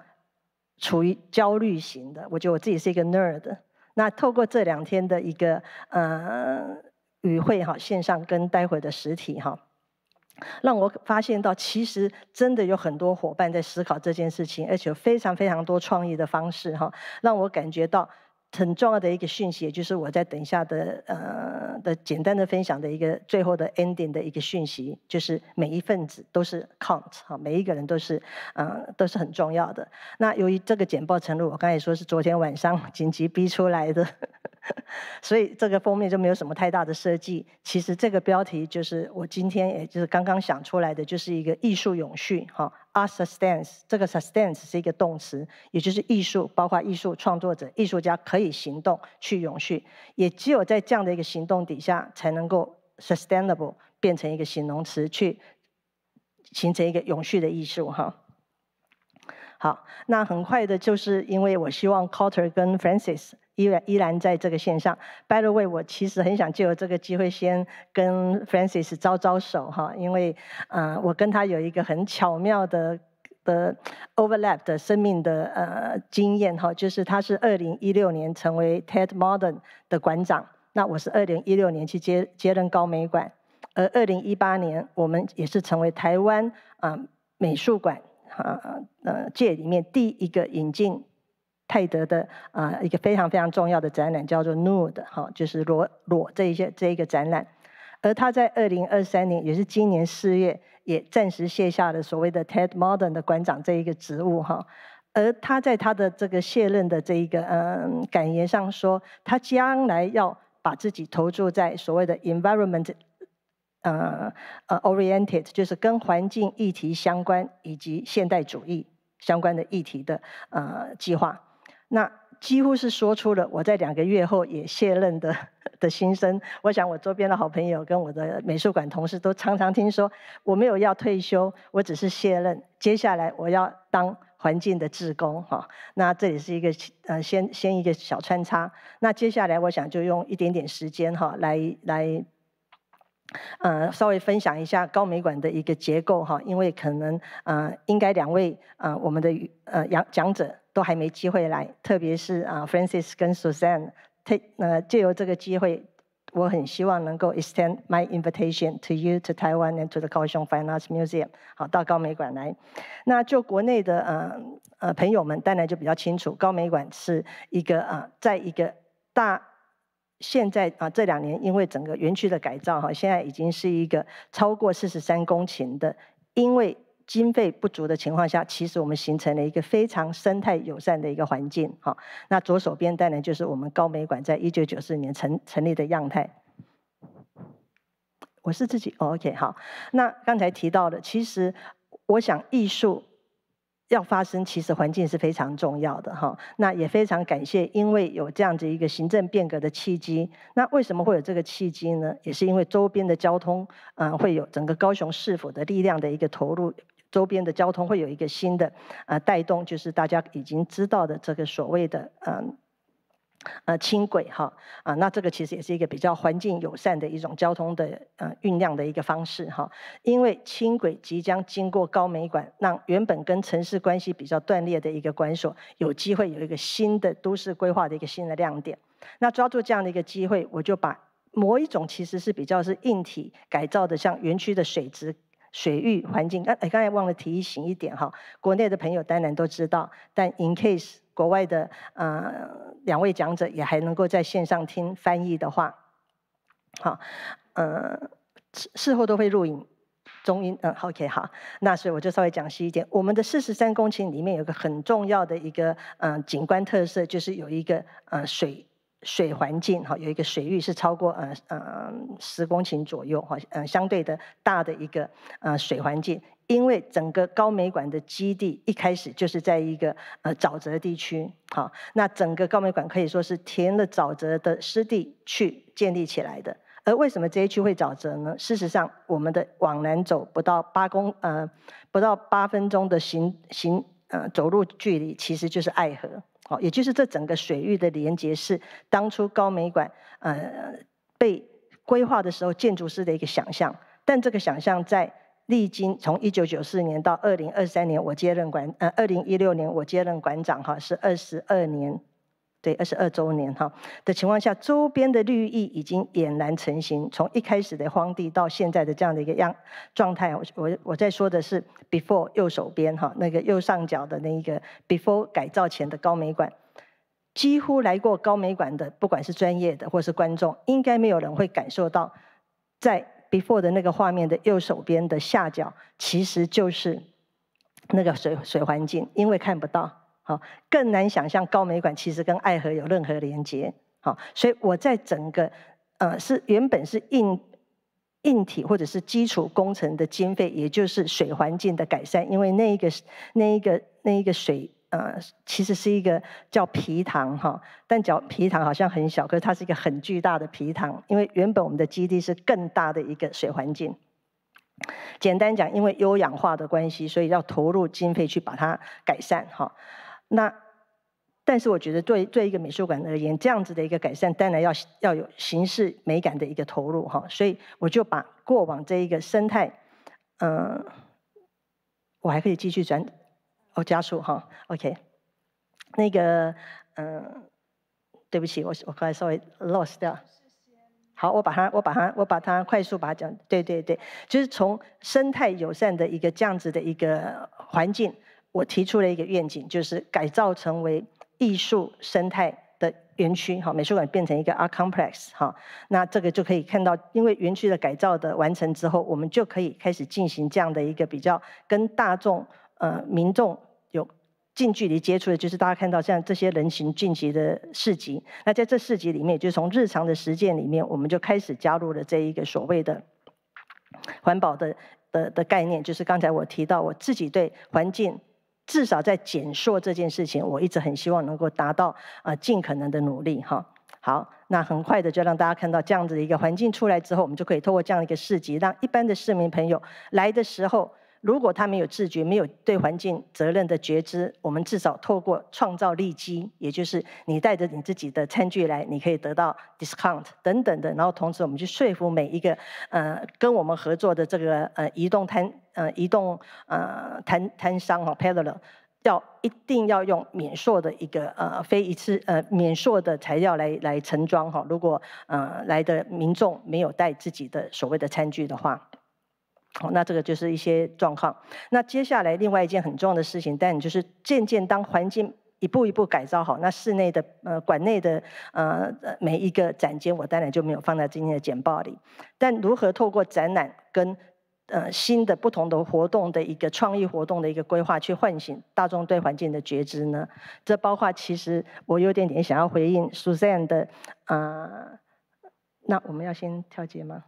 处于焦虑型的，我觉得我自己是一个 nerd。那透过这两天的一个呃与会哈线上跟待会的实体哈，让我发现到其实真的有很多伙伴在思考这件事情，而且有非常非常多创意的方式哈，让我感觉到。很重要的一个讯息，也就是我在等下的呃的简单的分享的一个最后的 ending 的一个讯息，就是每一份子都是 count 哈，每一个人都是嗯都是很重要的。那由于这个简报程度，我刚才说是昨天晚上紧急逼出来的，所以这个封面就没有什么太大的设计。其实这个标题就是我今天也就是刚刚想出来的，就是一个艺术永续哈。a r sustains 这个 sustains 是一个动词，也就是艺术，包括艺术创作者、艺术家可以行动去永续，也只有在这样的一个行动底下，才能够 sustainable 变成一个形容词，去形成一个永续的艺术，哈。好，那很快的，就是因为我希望 Carter 跟 Francis 依然依然在这个线上。By the way，我其实很想借由这个机会先跟 Francis 招招手哈，因为，呃，我跟他有一个很巧妙的的 overlap 的生命的呃经验哈，就是他是二零一六年成为 TED Modern 的馆长，那我是二零一六年去接接任高美馆，而二零一八年我们也是成为台湾啊美术馆。啊，呃，界里面第一个引进泰德的啊，一个非常非常重要的展览叫做 Nude，哈，就是裸裸这一些这一个展览。而他在二零二三年，也是今年四月，也暂时卸下了所谓的 TED Modern 的馆长这一个职务，哈。而他在他的这个卸任的这一个嗯感言上说，他将来要把自己投注在所谓的 Environment。呃呃，oriented 就是跟环境议题相关以及现代主义相关的议题的呃计划，那几乎是说出了我在两个月后也卸任的的心声。我想我周边的好朋友跟我的美术馆同事都常常听说，我没有要退休，我只是卸任，接下来我要当环境的志工哈。那这也是一个呃先先一个小穿插。那接下来我想就用一点点时间哈来来。呃，稍微分享一下高美馆的一个结构哈，因为可能呃，应该两位呃我们的呃讲讲者都还没机会来，特别是啊，Francis 跟 Suzanne，特呃，借由这个机会，我很希望能够 extend my invitation to you to Taiwan and to the Kaohsiung Fine Arts Museum，好，到高美馆来。那就国内的呃呃朋友们，当然就比较清楚，高美馆是一个啊，在一个大。现在啊，这两年因为整个园区的改造，哈，现在已经是一个超过四十三公顷的。因为经费不足的情况下，其实我们形成了一个非常生态友善的一个环境，哈。那左手边当然就是我们高美馆在一九九四年成成立的样态。我是自己 OK 哈。那刚才提到的，其实我想艺术。要发生，其实环境是非常重要的哈。那也非常感谢，因为有这样子一个行政变革的契机。那为什么会有这个契机呢？也是因为周边的交通，嗯，会有整个高雄市府的力量的一个投入，周边的交通会有一个新的，啊带动，就是大家已经知道的这个所谓的，嗯。呃，轻轨哈啊，那这个其实也是一个比较环境友善的一种交通的呃运量的一个方式哈。因为轻轨即将经过高美馆，让原本跟城市关系比较断裂的一个馆所，有机会有一个新的都市规划的一个新的亮点。那抓住这样的一个机会，我就把某一种其实是比较是硬体改造的，像园区的水质、水域环境。刚哎，刚才忘了提醒一点哈，国内的朋友当然都知道，但 in case。国外的呃两位讲者也还能够在线上听翻译的话，好，呃，事事后都会录影中英，嗯，OK，好，那所以我就稍微讲细一点，我们的四十三公顷里面有个很重要的一个嗯景观特色，就是有一个呃水。水环境哈，有一个水域是超过呃呃十公顷左右哈，呃相对的大的一个呃水环境。因为整个高美馆的基地一开始就是在一个呃沼泽地区哈，那整个高美馆可以说是填了沼泽的湿地去建立起来的。而为什么这一区会沼泽呢？事实上，我们的往南走不到八公呃不到八分钟的行行呃走路距离，其实就是爱河。好，也就是这整个水域的连接是当初高美馆呃被规划的时候建筑师的一个想象，但这个想象在历经从1994年到2023年，我接任馆呃2016年我接任馆长哈是二十二年。对，二十二周年哈的情况下，周边的绿意已经俨然成型。从一开始的荒地到现在的这样的一个样状态，我我我在说的是 before 右手边哈那个右上角的那一个 before 改造前的高美馆，几乎来过高美馆的，不管是专业的或是观众，应该没有人会感受到，在 before 的那个画面的右手边的下角，其实就是那个水水环境，因为看不到。好，更难想象高美馆其实跟爱河有任何连接。好，所以我在整个，呃，是原本是硬硬体或者是基础工程的经费，也就是水环境的改善。因为那一个、那一个、那一个水，呃，其实是一个叫皮塘哈，但叫皮塘好像很小，可是它是一个很巨大的皮塘。因为原本我们的基地是更大的一个水环境。简单讲，因为优氧化的关系，所以要投入经费去把它改善。哈。那，但是我觉得，对对一个美术馆而言，这样子的一个改善，当然要要有形式美感的一个投入哈。所以我就把过往这一个生态，嗯，我还可以继续转，哦，加速哈。OK，那个，嗯，对不起，我我刚才稍微 lost 掉。好，我把它，我把它，我把它快速把它讲。对对对，就是从生态友善的一个这样子的一个环境。我提出了一个愿景，就是改造成为艺术生态的园区，好，美术馆变成一个 art complex，哈，那这个就可以看到，因为园区的改造的完成之后，我们就可以开始进行这样的一个比较跟大众呃民众有近距离接触的，就是大家看到像这些人形聚集的市集，那在这市集里面，就是从日常的实践里面，我们就开始加入了这一个所谓的环保的的的概念，就是刚才我提到我自己对环境。至少在减缩这件事情，我一直很希望能够达到啊，尽可能的努力哈。好，那很快的就让大家看到这样子的一个环境出来之后，我们就可以透过这样的一个市集，让一般的市民朋友来的时候。如果他没有自觉，没有对环境责任的觉知，我们至少透过创造利基，也就是你带着你自己的餐具来，你可以得到 discount 等等的。然后同时，我们去说服每一个呃跟我们合作的这个呃移动摊呃移动呃摊摊商哦 p e d a l e l 要一定要用免塑的一个呃非一次呃免塑的材料来来盛装哈。如果呃来的民众没有带自己的所谓的餐具的话。哦，那这个就是一些状况。那接下来，另外一件很重要的事情，但就是渐渐当环境一步一步改造好，那室内的呃馆内的呃每一个展间，我当然就没有放在今天的简报里。但如何透过展览跟呃新的不同的活动的一个创意活动的一个规划，去唤醒大众对环境的觉知呢？这包括其实我有点点想要回应 Suzanne 的呃，那我们要先跳节吗？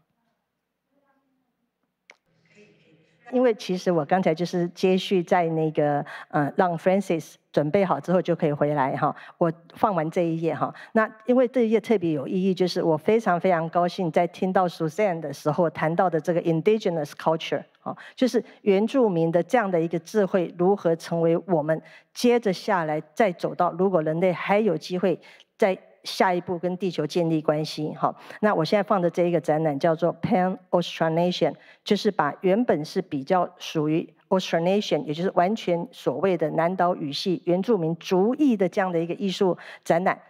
因为其实我刚才就是接续在那个呃，让 f r a n c i s 准备好之后就可以回来哈。我放完这一页哈，那因为这一页特别有意义，就是我非常非常高兴在听到 Susanne 的时候谈到的这个 Indigenous culture 啊，就是原住民的这样的一个智慧如何成为我们接着下来再走到，如果人类还有机会在下一步跟地球建立关系，好。那我现在放的这一个展览叫做 Pan Australnation，就是把原本是比较属于 Australnation，也就是完全所谓的南岛语系原住民族裔的这样的一个艺术展览，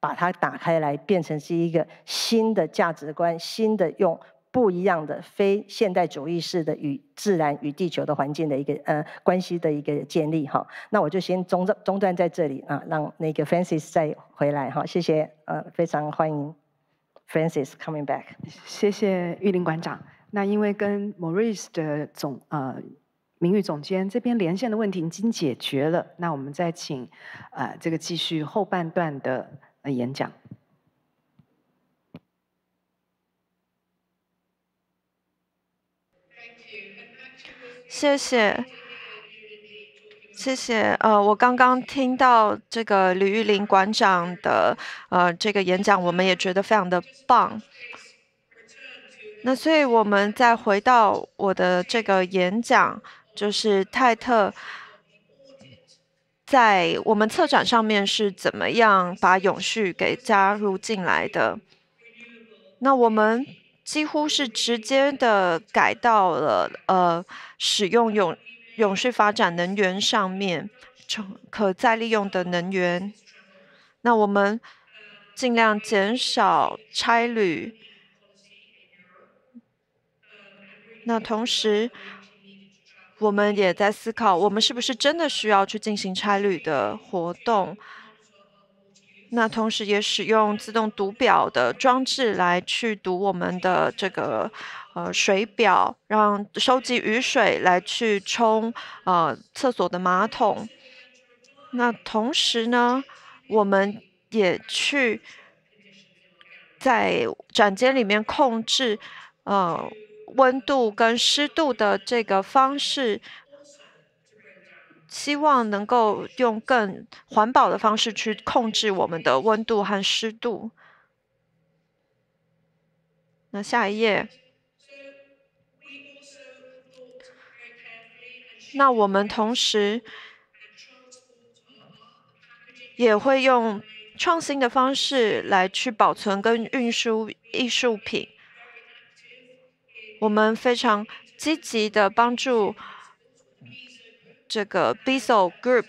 把它打开来，变成是一个新的价值观，新的用。不一样的非现代主义式的与自然与地球的环境的一个呃关系的一个建立哈，那我就先中断中断在这里啊，让那个 Francis 再回来哈，谢谢呃，非常欢迎 Francis coming back。谢谢玉林馆长，那因为跟 m a u r i c e 的总呃名誉总监这边连线的问题已经解决了，那我们再请啊这个继续后半段的呃演讲。谢谢，谢谢。呃，我刚刚听到这个李玉林馆长的呃这个演讲，我们也觉得非常的棒。那所以，我们再回到我的这个演讲，就是泰特在我们策展上面是怎么样把永续给加入进来的？那我们。几乎是直接的改到了，呃，使用永永续发展能源上面，成可再利用的能源。那我们尽量减少差旅。那同时，我们也在思考，我们是不是真的需要去进行差旅的活动？那同时，也使用自动读表的装置来去读我们的这个呃水表，让收集雨水来去冲呃厕所的马桶。那同时呢，我们也去在展间里面控制呃温度跟湿度的这个方式。希望能够用更环保的方式去控制我们的温度和湿度。那下一页。那我们同时也会用创新的方式来去保存跟运输艺术品。我们非常积极的帮助。这个 b i s o l Group，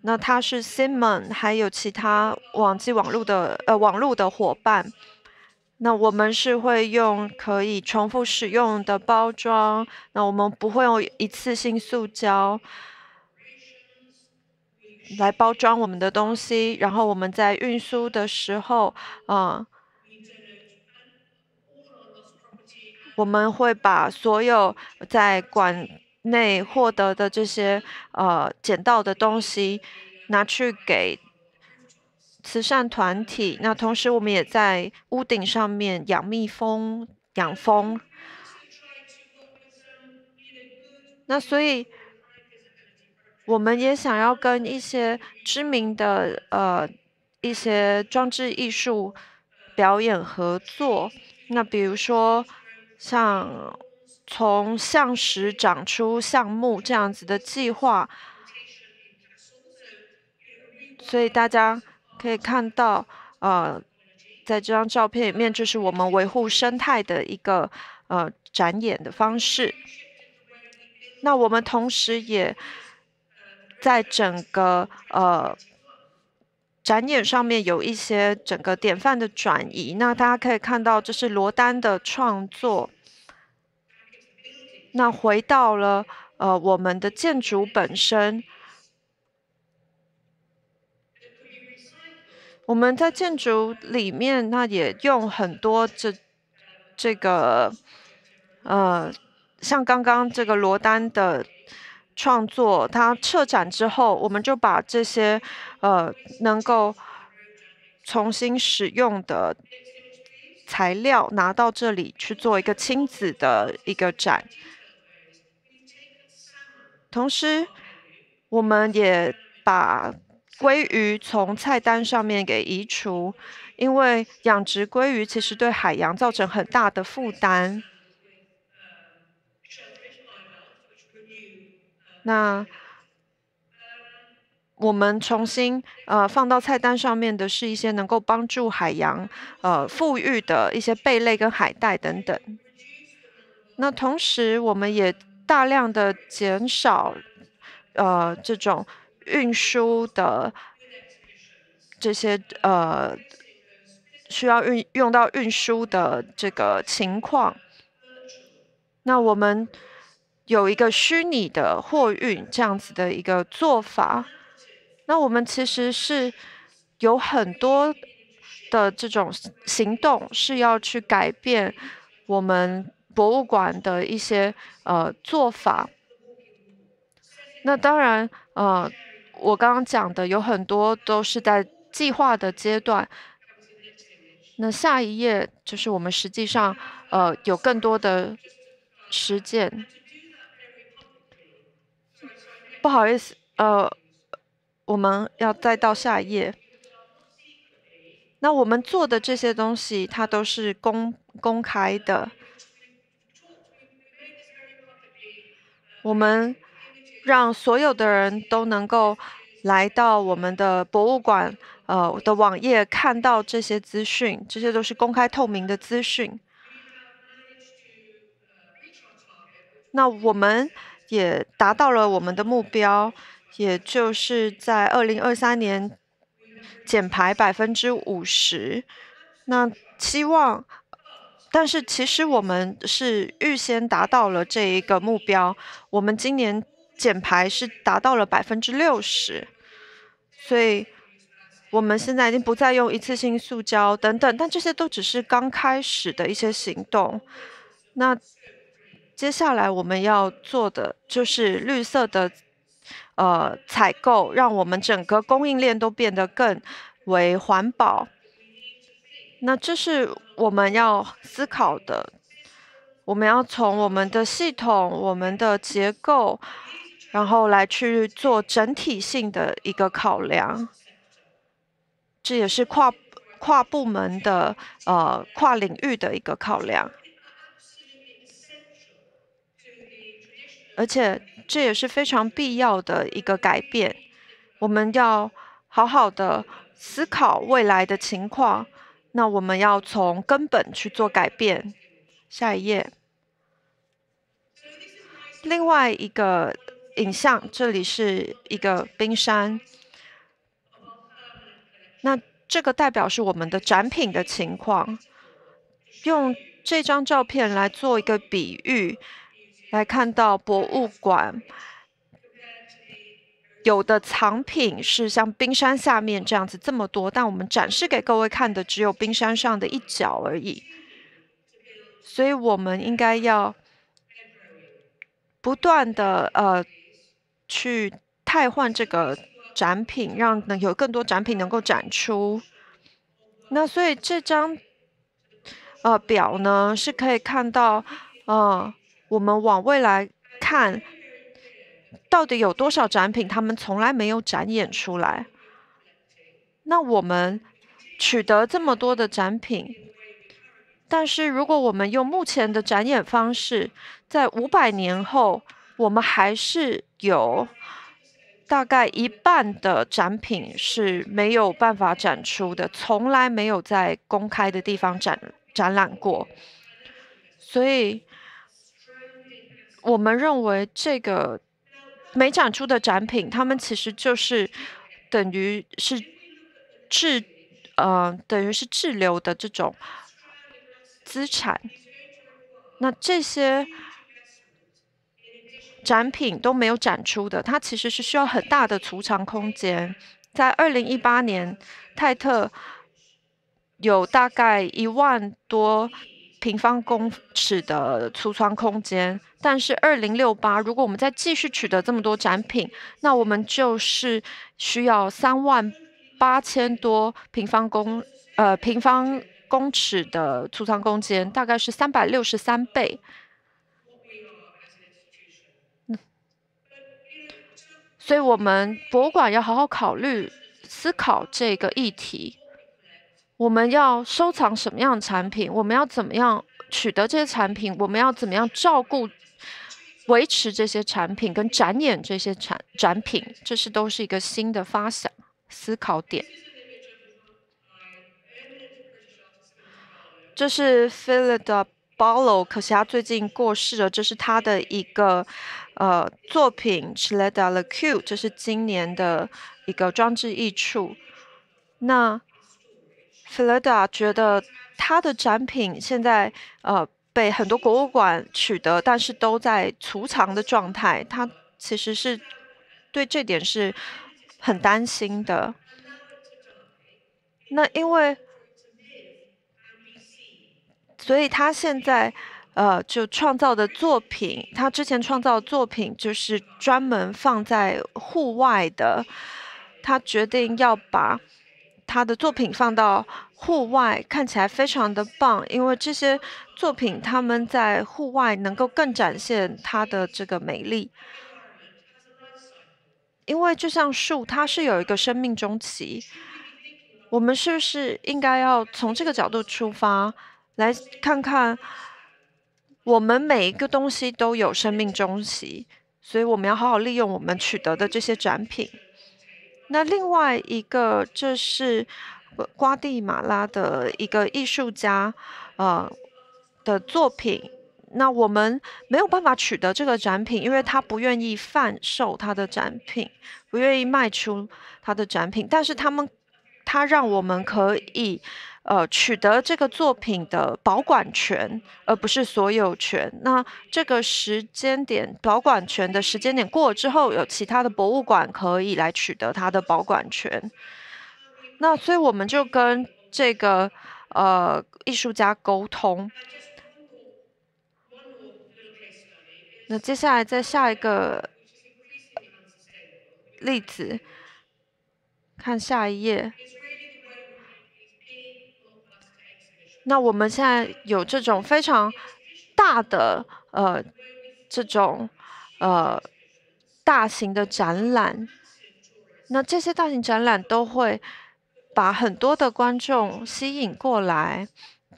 那它是 Simon，还有其他网际网络的呃网络的伙伴。那我们是会用可以重复使用的包装，那我们不会用一次性塑胶来包装我们的东西。然后我们在运输的时候啊，我们会把所有在管。内获得的这些呃捡到的东西，拿去给慈善团体。那同时，我们也在屋顶上面养蜜蜂、养蜂。那所以，我们也想要跟一些知名的呃一些装置艺术表演合作。那比如说像。从向实长出项目这样子的计划，所以大家可以看到，呃，在这张照片里面，这是我们维护生态的一个呃展演的方式。那我们同时也在整个呃展演上面有一些整个典范的转移。那大家可以看到，这是罗丹的创作。那回到了呃，我们的建筑本身，我们在建筑里面，那也用很多这这个呃，像刚刚这个罗丹的创作，他撤展之后，我们就把这些呃能够重新使用的材料拿到这里去做一个亲子的一个展。同时，我们也把鲑鱼从菜单上面给移除，因为养殖鲑鱼其实对海洋造成很大的负担。那我们重新呃放到菜单上面的是一些能够帮助海洋呃富裕的一些贝类跟海带等等。那同时，我们也大量的减少，呃，这种运输的这些呃需要运用到运输的这个情况，那我们有一个虚拟的货运这样子的一个做法，那我们其实是有很多的这种行动是要去改变我们。博物馆的一些呃做法，那当然呃，我刚刚讲的有很多都是在计划的阶段。那下一页就是我们实际上呃有更多的实践。不好意思呃，我们要再到下一页。那我们做的这些东西，它都是公公开的。我们让所有的人都能够来到我们的博物馆，呃的网页看到这些资讯，这些都是公开透明的资讯。那我们也达到了我们的目标，也就是在二零二三年减排百分之五十。那期望。但是其实我们是预先达到了这一个目标，我们今年减排是达到了百分之六十，所以我们现在已经不再用一次性塑胶等等，但这些都只是刚开始的一些行动。那接下来我们要做的就是绿色的呃采购，让我们整个供应链都变得更为环保。那这是我们要思考的，我们要从我们的系统、我们的结构，然后来去做整体性的一个考量。这也是跨跨部门的、呃跨领域的一个考量，而且这也是非常必要的一个改变。我们要好好的思考未来的情况。那我们要从根本去做改变。下一页，另外一个影像，这里是一个冰山。那这个代表是我们的展品的情况。用这张照片来做一个比喻，来看到博物馆。有的藏品是像冰山下面这样子这么多，但我们展示给各位看的只有冰山上的一角而已。所以，我们应该要不断的呃去替换这个展品，让能有更多展品能够展出。那所以这张呃表呢，是可以看到，呃，我们往未来看。到底有多少展品？他们从来没有展演出来。那我们取得这么多的展品，但是如果我们用目前的展演方式，在五百年后，我们还是有大概一半的展品是没有办法展出的，从来没有在公开的地方展展览过。所以，我们认为这个。没展出的展品，他们其实就是等于是滞，呃，等于是滞留的这种资产。那这些展品都没有展出的，它其实是需要很大的储藏空间。在二零一八年，泰特有大概一万多。平方公尺的储藏空间，但是二零六八，如果我们再继续取得这么多展品，那我们就是需要三万八千多平方公呃平方公尺的储藏空间，大概是三百六十三倍。嗯，所以我们博物馆要好好考虑思考这个议题。我们要收藏什么样的产品？我们要怎么样取得这些产品？我们要怎么样照顾、维持这些产品跟展演这些产展品？这是都是一个新的发想思考点。这是 p h i l i d a b a l l o 可惜他最近过世了。这是他的一个呃作品《c h l e d a l i q 这是今年的一个装置艺术。那。弗拉达觉得他的展品现在呃被很多博物馆取得，但是都在储藏的状态。他其实是对这点是很担心的。那因为，所以他现在呃就创造的作品，他之前创造作品就是专门放在户外的。他决定要把。他的作品放到户外看起来非常的棒，因为这些作品他们在户外能够更展现他的这个美丽。因为就像树，它是有一个生命中期，我们是不是应该要从这个角度出发，来看看我们每一个东西都有生命中期，所以我们要好好利用我们取得的这些展品。那另外一个，这是瓜地马拉的一个艺术家，呃，的作品。那我们没有办法取得这个展品，因为他不愿意贩售他的展品，不愿意卖出他的展品。但是他们，他让我们可以。呃，取得这个作品的保管权，而不是所有权。那这个时间点，保管权的时间点过之后，有其他的博物馆可以来取得它的保管权。那所以我们就跟这个呃艺术家沟通。那接下来在下一个例子，看下一页。那我们现在有这种非常大的呃这种呃大型的展览，那这些大型展览都会把很多的观众吸引过来，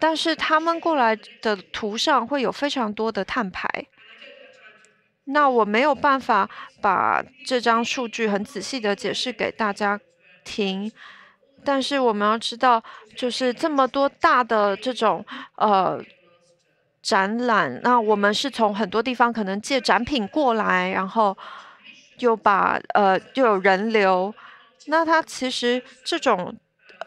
但是他们过来的图上会有非常多的碳排，那我没有办法把这张数据很仔细的解释给大家听。但是我们要知道，就是这么多大的这种呃展览，那我们是从很多地方可能借展品过来，然后又把呃又有人流，那它其实这种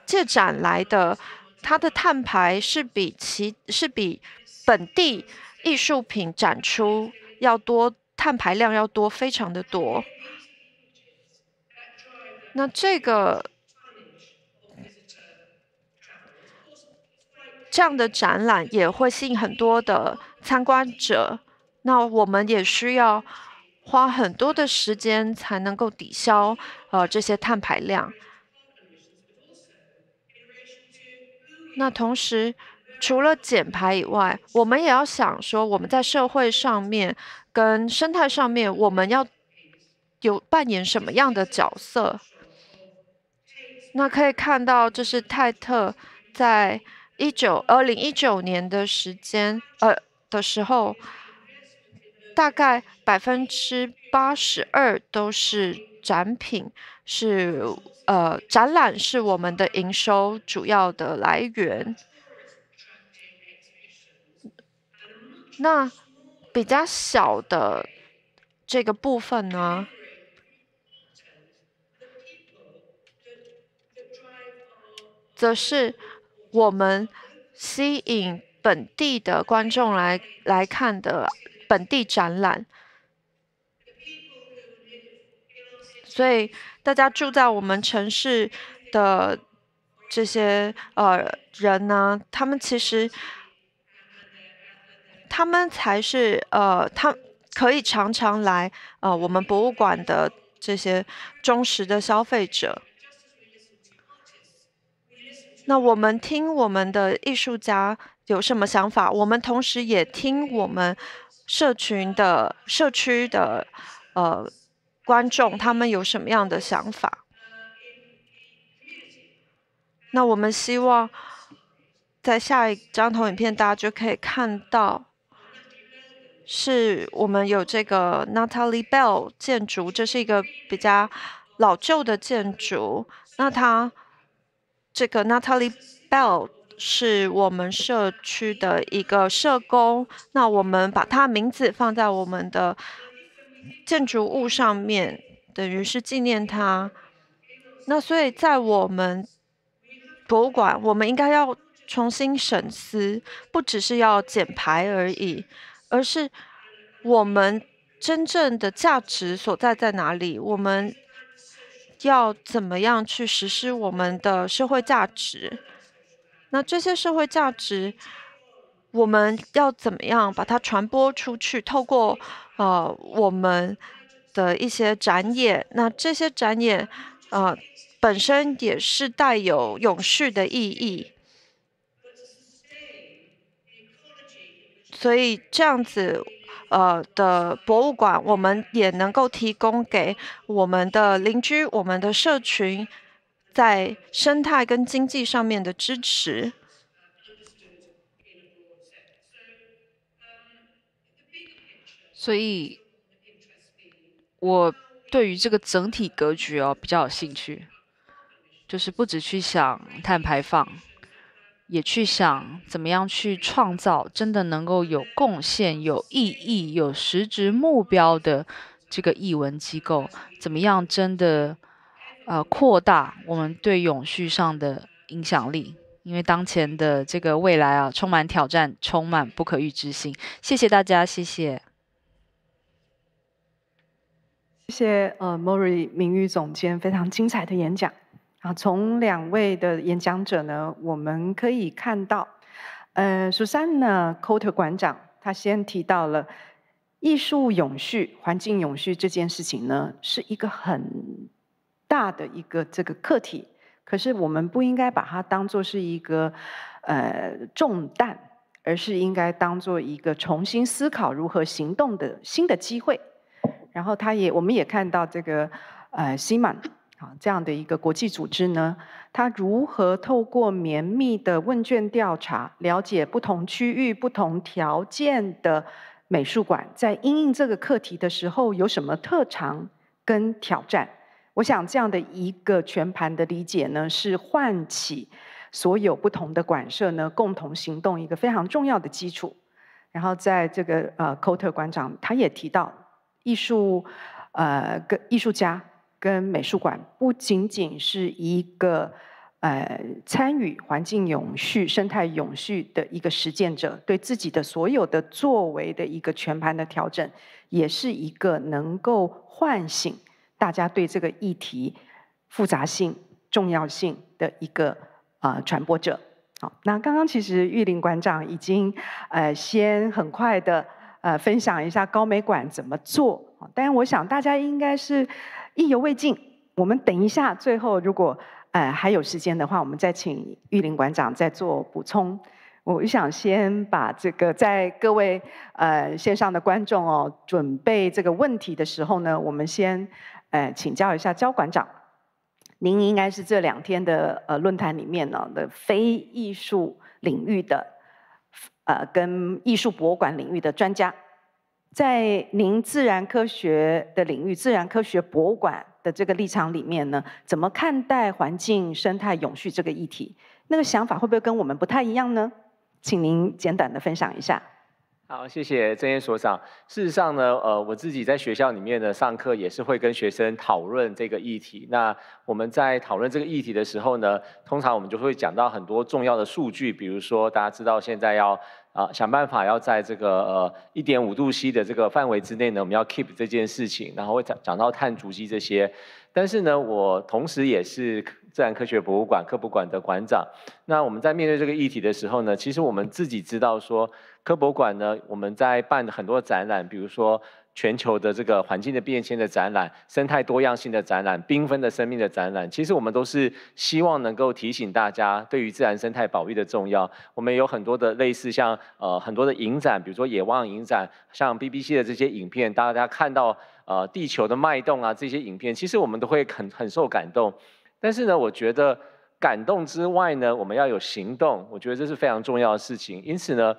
借展来的，它的碳排是比其是比本地艺术品展出要多，碳排量要多，非常的多。那这个。这样的展览也会吸引很多的参观者，那我们也需要花很多的时间才能够抵消呃这些碳排量。那同时，除了减排以外，我们也要想说我们在社会上面跟生态上面我们要有扮演什么样的角色。那可以看到，就是泰特在。一九二零一九年的时间，呃的时候，大概百分之八十二都是展品，是呃展览是我们的营收主要的来源。那比较小的这个部分呢，则是。我们吸引本地的观众来来看的本地展览，所以大家住在我们城市的这些呃人呢，他们其实他们才是呃，他可以常常来呃我们博物馆的这些忠实的消费者。那我们听我们的艺术家有什么想法，我们同时也听我们社群的社区的呃观众他们有什么样的想法。那我们希望在下一张投影片大家就可以看到，是我们有这个 Natalie Bell 建筑，这是一个比较老旧的建筑，那它。这个 Natalie Bell 是我们社区的一个社工，那我们把她名字放在我们的建筑物上面，等于是纪念她。那所以在我们博物馆，我们应该要重新审视，不只是要减排而已，而是我们真正的价值所在在哪里？我们。要怎么样去实施我们的社会价值？那这些社会价值，我们要怎么样把它传播出去？透过呃我们的一些展演，那这些展演啊本身也是带有永续的意义，所以这样子。呃的博物馆，我们也能够提供给我们的邻居、我们的社群，在生态跟经济上面的支持。所以，我对于这个整体格局哦比较有兴趣，就是不止去想碳排放。也去想怎么样去创造真的能够有贡献、有意义、有实质目标的这个译文机构，怎么样真的呃扩大我们对永续上的影响力？因为当前的这个未来啊，充满挑战，充满不可预知性。谢谢大家，谢谢，谢谢呃，莫瑞名誉总监非常精彩的演讲。啊，从两位的演讲者呢，我们可以看到，呃，Susan 呢，Cotter 馆长，他先提到了艺术永续、环境永续这件事情呢，是一个很大的一个这个课题。可是我们不应该把它当做是一个呃重担，而是应该当做一个重新思考如何行动的新的机会。然后他也，我们也看到这个呃 Simon。这样的一个国际组织呢，它如何透过绵密的问卷调查，了解不同区域、不同条件的美术馆在应应这个课题的时候有什么特长跟挑战？我想这样的一个全盘的理解呢，是唤起所有不同的馆舍呢共同行动一个非常重要的基础。然后在这个呃，科特馆长他也提到，艺术呃，个艺术家。跟美术馆不仅仅是一个呃参与环境永续、生态永续的一个实践者，对自己的所有的作为的一个全盘的调整，也是一个能够唤醒大家对这个议题复杂性、重要性的一个啊传播者。好，那刚刚其实玉林馆长已经呃先很快的呃分享一下高美馆怎么做，但是我想大家应该是。意犹未尽，我们等一下最后如果呃还有时间的话，我们再请玉林馆长再做补充。我想先把这个在各位呃线上的观众哦准备这个问题的时候呢，我们先呃请教一下焦馆长，您应该是这两天的呃论坛里面呢的非艺术领域的呃跟艺术博物馆领域的专家。在您自然科学的领域，自然科学博物馆的这个立场里面呢，怎么看待环境、生态永续这个议题？那个想法会不会跟我们不太一样呢？请您简短的分享一下。好，谢谢郑燕所长。事实上呢，呃，我自己在学校里面呢上课也是会跟学生讨论这个议题。那我们在讨论这个议题的时候呢，通常我们就会讲到很多重要的数据，比如说大家知道现在要啊想办法要在这个呃一点五度 C 的这个范围之内呢，我们要 keep 这件事情，然后会讲讲到碳足迹这些。但是呢，我同时也是自然科学博物馆科普馆的馆长。那我们在面对这个议题的时候呢，其实我们自己知道说。科博馆呢，我们在办很多展览，比如说全球的这个环境的变迁的展览、生态多样性的展览、缤纷的生命的展览。其实我们都是希望能够提醒大家，对于自然生态保育的重要。我们有很多的类似像呃很多的影展，比如说野望影展，像 BBC 的这些影片，大家看到呃地球的脉动啊这些影片，其实我们都会很很受感动。但是呢，我觉得感动之外呢，我们要有行动，我觉得这是非常重要的事情。因此呢。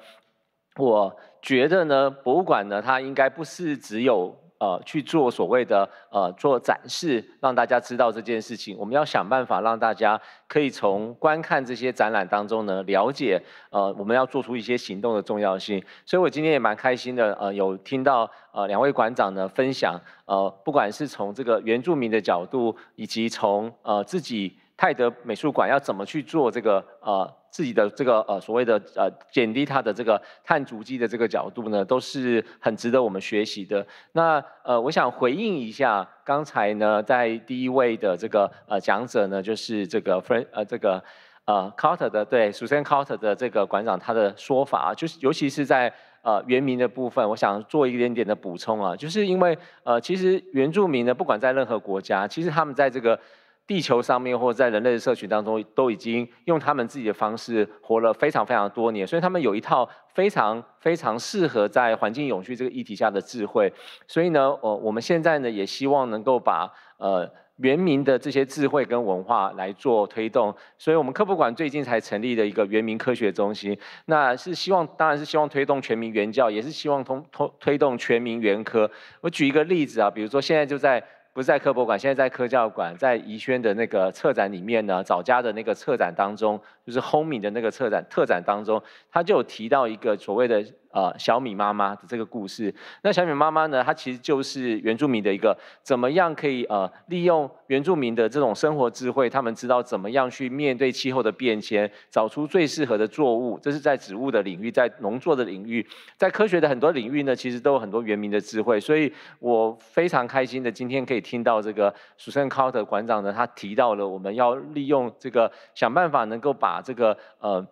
我觉得呢，博物馆呢，它应该不是只有呃去做所谓的呃做展示，让大家知道这件事情。我们要想办法让大家可以从观看这些展览当中呢，了解呃我们要做出一些行动的重要性。所以我今天也蛮开心的，呃，有听到呃两位馆长呢分享，呃，不管是从这个原住民的角度，以及从呃自己。泰德美术馆要怎么去做这个呃自己的这个呃所谓的呃减低它的这个碳足迹的这个角度呢？都是很值得我们学习的。那呃，我想回应一下刚才呢，在第一位的这个呃讲者呢，就是这个 friend 呃这个呃 Carter 的对 Susan Carter 的这个馆长他的说法，就是尤其是在呃原名的部分，我想做一点点的补充啊，就是因为呃其实原住民呢，不管在任何国家，其实他们在这个。地球上面或者在人类的社群当中，都已经用他们自己的方式活了非常非常多年，所以他们有一套非常非常适合在环境永续这个议题下的智慧。所以呢，呃，我们现在呢也希望能够把呃原民的这些智慧跟文化来做推动。所以我们科普馆最近才成立的一个原民科学中心，那是希望当然是希望推动全民原教，也是希望通通推动全民原科。我举一个例子啊，比如说现在就在。不是在科博馆，现在在科教馆，在宜轩的那个策展里面呢，早家的那个策展当中，就是 h o m homie 的那个策展特展当中，他就提到一个所谓的。呃，小米妈妈的这个故事，那小米妈妈呢，她其实就是原住民的一个，怎么样可以呃，利用原住民的这种生活智慧，他们知道怎么样去面对气候的变迁，找出最适合的作物。这是在植物的领域，在农作的领域，在科学的很多领域呢，其实都有很多原民的智慧。所以我非常开心的今天可以听到这个，Susan c t r 馆长呢，他提到了我们要利用这个，想办法能够把这个呃。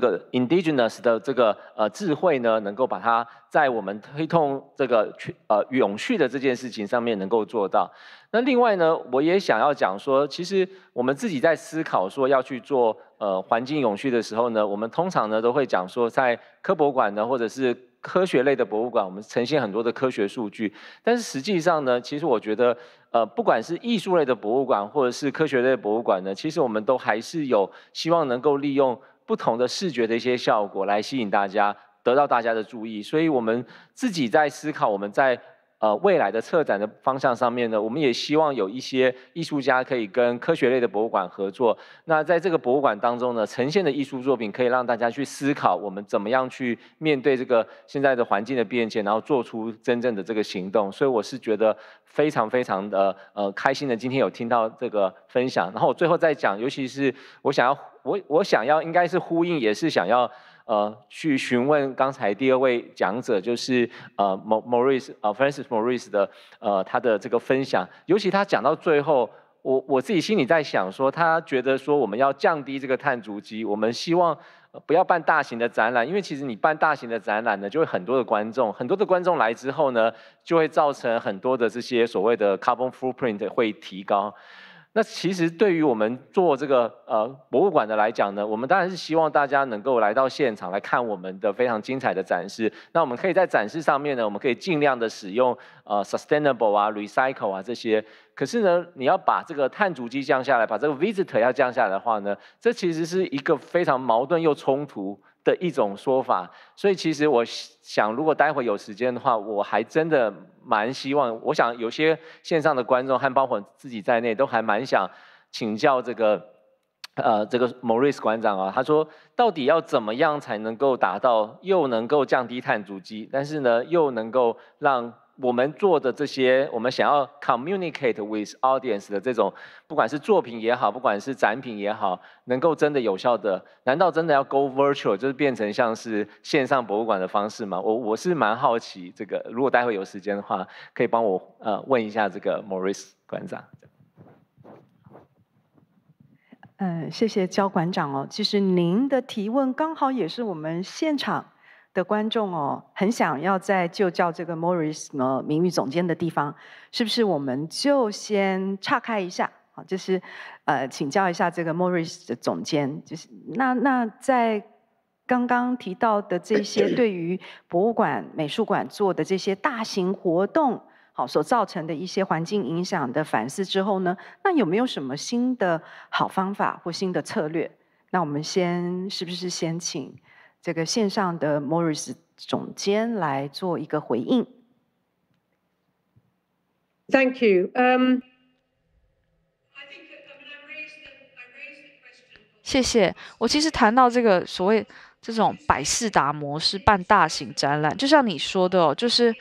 这个 indigenous 的这个呃智慧呢，能够把它在我们推动这个呃永续的这件事情上面能够做到。那另外呢，我也想要讲说，其实我们自己在思考说要去做呃环境永续的时候呢，我们通常呢都会讲说，在科博馆呢或者是科学类的博物馆，我们呈现很多的科学数据。但是实际上呢，其实我觉得呃，不管是艺术类的博物馆或者是科学类博物馆呢，其实我们都还是有希望能够利用。不同的视觉的一些效果来吸引大家，得到大家的注意，所以我们自己在思考，我们在。呃，未来的策展的方向上面呢，我们也希望有一些艺术家可以跟科学类的博物馆合作。那在这个博物馆当中呢，呈现的艺术作品可以让大家去思考我们怎么样去面对这个现在的环境的变迁，然后做出真正的这个行动。所以我是觉得非常非常的呃开心的，今天有听到这个分享。然后我最后再讲，尤其是我想要我我想要应该是呼应，也是想要。呃，去询问刚才第二位讲者，就是呃 m a u r i e 呃，Francis m a u r i e 的，呃，他的这个分享，尤其他讲到最后，我我自己心里在想说，他觉得说我们要降低这个碳足迹，我们希望不要办大型的展览，因为其实你办大型的展览呢，就会很多的观众，很多的观众来之后呢，就会造成很多的这些所谓的 carbon footprint 会提高。那其实对于我们做这个呃博物馆的来讲呢，我们当然是希望大家能够来到现场来看我们的非常精彩的展示。那我们可以在展示上面呢，我们可以尽量的使用呃 sustainable 啊，recycle 啊这些。可是呢，你要把这个碳足迹降下来，把这个 visitor 要降下来的话呢，这其实是一个非常矛盾又冲突。的一种说法，所以其实我想，如果待会有时间的话，我还真的蛮希望，我想有些线上的观众和包括自己在内，都还蛮想请教这个，呃，这个莫瑞斯馆长啊，他说到底要怎么样才能够达到又能够降低碳足迹，但是呢，又能够让。我们做的这些，我们想要 communicate with audience 的这种，不管是作品也好，不管是展品也好，能够真的有效的，难道真的要 go virtual 就是变成像是线上博物馆的方式吗？我我是蛮好奇这个，如果待会有时间的话，可以帮我呃问一下这个 Maurice 馆长。嗯，谢谢焦馆长哦，其实您的提问刚好也是我们现场。的观众哦，很想要在就叫这个 Morris 呃名誉总监的地方，是不是我们就先岔开一下好，就是呃，请教一下这个 Morris 的总监，就是那那在刚刚提到的这些对于博物馆、美术馆做的这些大型活动，好所造成的一些环境影响的反思之后呢，那有没有什么新的好方法或新的策略？那我们先是不是先请？这个线上的 Morris 总监来做一个回应。Thank you。谢谢。我其实谈到这个所谓这种百事达模式办大型展览，就像你说的哦，就是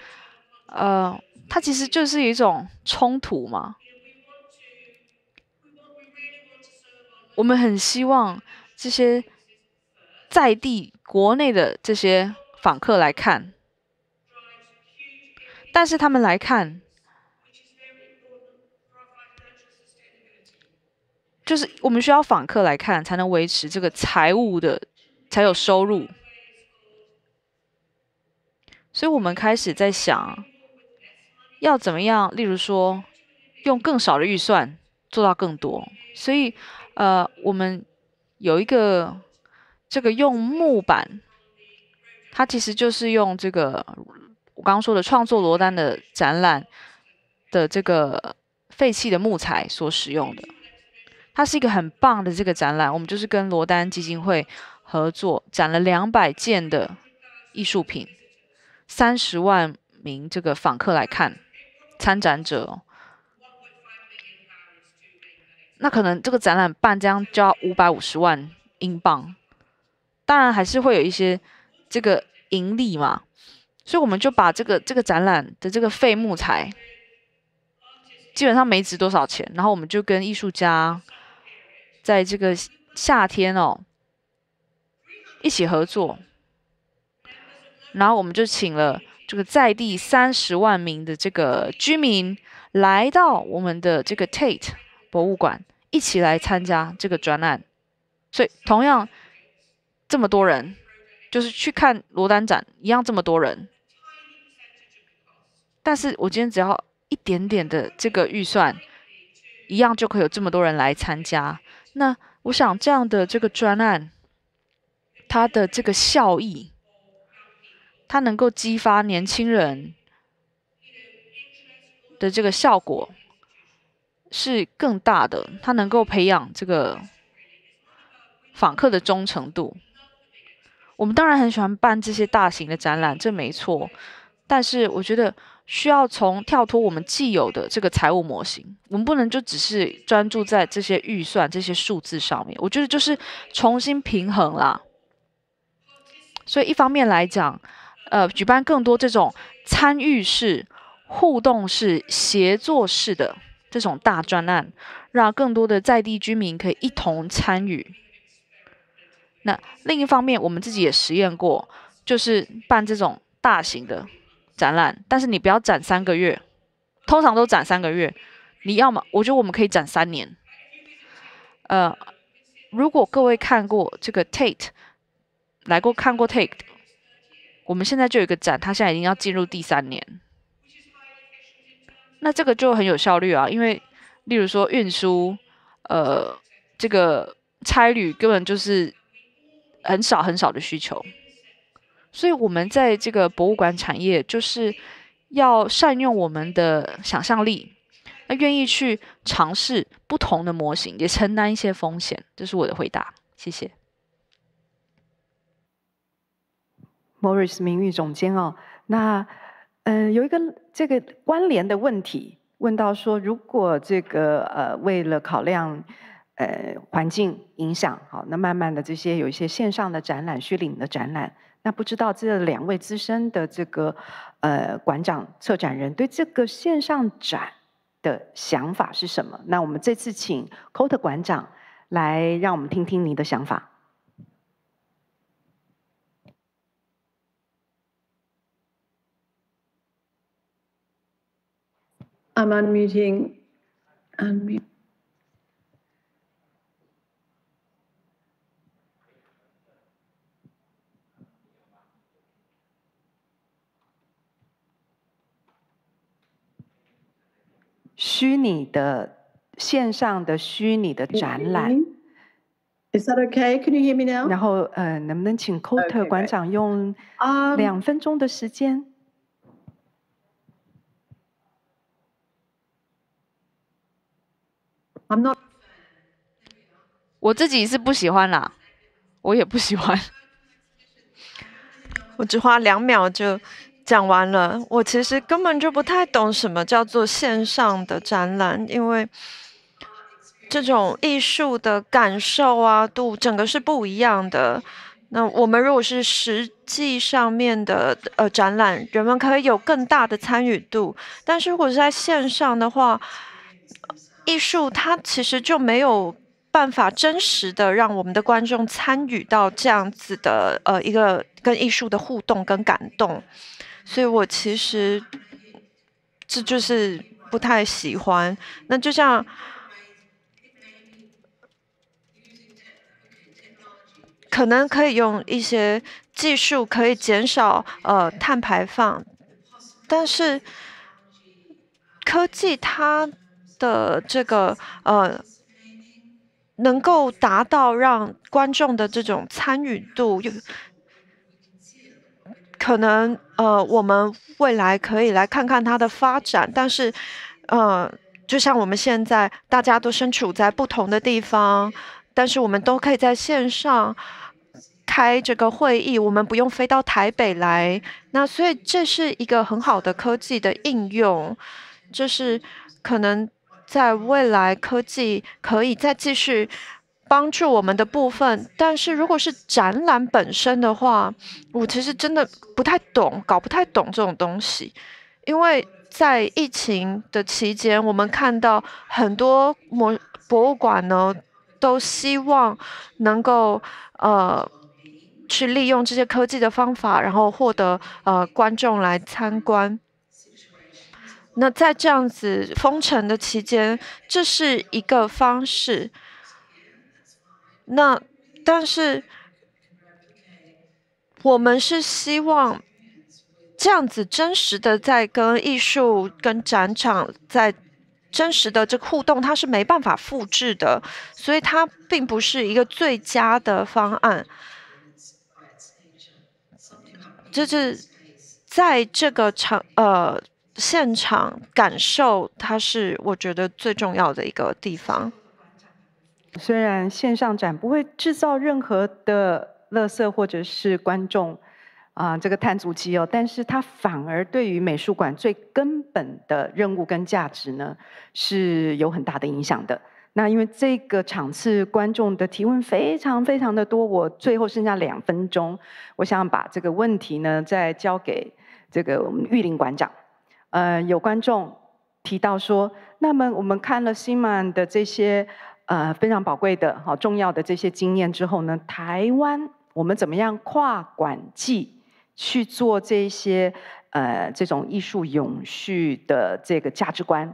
呃，它其实就是一种冲突嘛。我们很希望这些在地。国内的这些访客来看，但是他们来看，就是我们需要访客来看，才能维持这个财务的，才有收入。所以，我们开始在想，要怎么样？例如说，用更少的预算做到更多。所以，呃，我们有一个。这个用木板，它其实就是用这个我刚刚说的创作罗丹的展览的这个废弃的木材所使用的。它是一个很棒的这个展览，我们就是跟罗丹基金会合作，展了两百件的艺术品，三十万名这个访客来看，参展者。那可能这个展览办这样就要五百五十万英镑。当然还是会有一些这个盈利嘛，所以我们就把这个这个展览的这个废木材，基本上没值多少钱。然后我们就跟艺术家在这个夏天哦一起合作，然后我们就请了这个在地三十万名的这个居民来到我们的这个 Tate 博物馆一起来参加这个展览，所以同样。这么多人，就是去看罗丹展一样，这么多人。但是我今天只要一点点的这个预算，一样就可以有这么多人来参加。那我想，这样的这个专案，它的这个效益，它能够激发年轻人的这个效果是更大的，它能够培养这个访客的忠诚度。我们当然很喜欢办这些大型的展览，这没错。但是我觉得需要从跳脱我们既有的这个财务模型，我们不能就只是专注在这些预算、这些数字上面。我觉得就是重新平衡啦。所以一方面来讲，呃，举办更多这种参与式、互动式、协作式的这种大专案，让更多的在地居民可以一同参与。那另一方面，我们自己也实验过，就是办这种大型的展览，但是你不要展三个月，通常都展三个月。你要么，我觉得我们可以展三年。呃，如果各位看过这个 Tate，来过看过 Tate，我们现在就有一个展，它现在已经要进入第三年。那这个就很有效率啊，因为例如说运输，呃，这个差旅根本就是。很少很少的需求，所以我们在这个博物馆产业，就是要善用我们的想象力，那愿意去尝试不同的模型，也承担一些风险。这是我的回答，谢谢。Morris 名誉总监哦，那嗯，有一个这个关联的问题，问到说，如果这个呃，为了考量。呃，环境影响，好，那慢慢的这些有一些线上的展览，虚拟的展览，那不知道这两位资深的这个呃馆长、策展人对这个线上展的想法是什么？那我们这次请 Cote 馆长来，让我们听听你的想法。I'm unmuting. Unmute. 虚拟的线上的虚拟的展览。Is that okay? Can you hear me now? 然后，呃，能不能请 c o t r 馆长用两分钟的时间？I'm not. 我自己是不喜欢啦，我也不喜欢。我只花两秒就。讲完了，我其实根本就不太懂什么叫做线上的展览，因为这种艺术的感受啊度，整个是不一样的。那我们如果是实际上面的呃展览，人们可以有更大的参与度，但是如果是在线上的话，艺术它其实就没有办法真实的让我们的观众参与到这样子的呃一个跟艺术的互动跟感动。所以，我其实这就是不太喜欢。那就像，可能可以用一些技术可以减少呃碳排放，但是科技它的这个呃，能够达到让观众的这种参与度又。可能呃，我们未来可以来看看它的发展。但是，呃，就像我们现在大家都身处在不同的地方，但是我们都可以在线上开这个会议，我们不用飞到台北来。那所以这是一个很好的科技的应用，就是可能在未来科技可以再继续。帮助我们的部分，但是如果是展览本身的话，我其实真的不太懂，搞不太懂这种东西。因为在疫情的期间，我们看到很多博博物馆呢，都希望能够呃去利用这些科技的方法，然后获得呃观众来参观。那在这样子封城的期间，这是一个方式。那，但是我们是希望这样子真实的在跟艺术、跟展场在真实的这互动，它是没办法复制的，所以它并不是一个最佳的方案。就是在这个场呃现场感受，它是我觉得最重要的一个地方。虽然线上展不会制造任何的垃圾或者是观众啊，这个碳足迹哦，但是它反而对于美术馆最根本的任务跟价值呢是有很大的影响的。那因为这个场次观众的提问非常非常的多，我最后剩下两分钟，我想把这个问题呢再交给这个我们玉林馆长。呃，有观众提到说，那么我们看了新满的这些。呃，非常宝贵的、好重要的这些经验之后呢，台湾我们怎么样跨管际去做这些呃这种艺术永续的这个价值观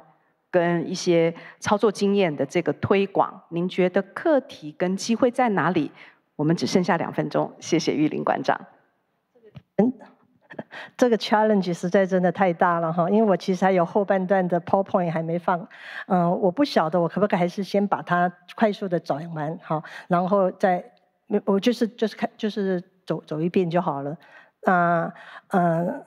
跟一些操作经验的这个推广？您觉得课题跟机会在哪里？我们只剩下两分钟，谢谢玉林馆长。这个 challenge 实在真的太大了哈，因为我其实还有后半段的 powerpoint 还没放，嗯，我不晓得我可不可以还是先把它快速的讲完好，然后再我就是就是看就是走走一遍就好了，那嗯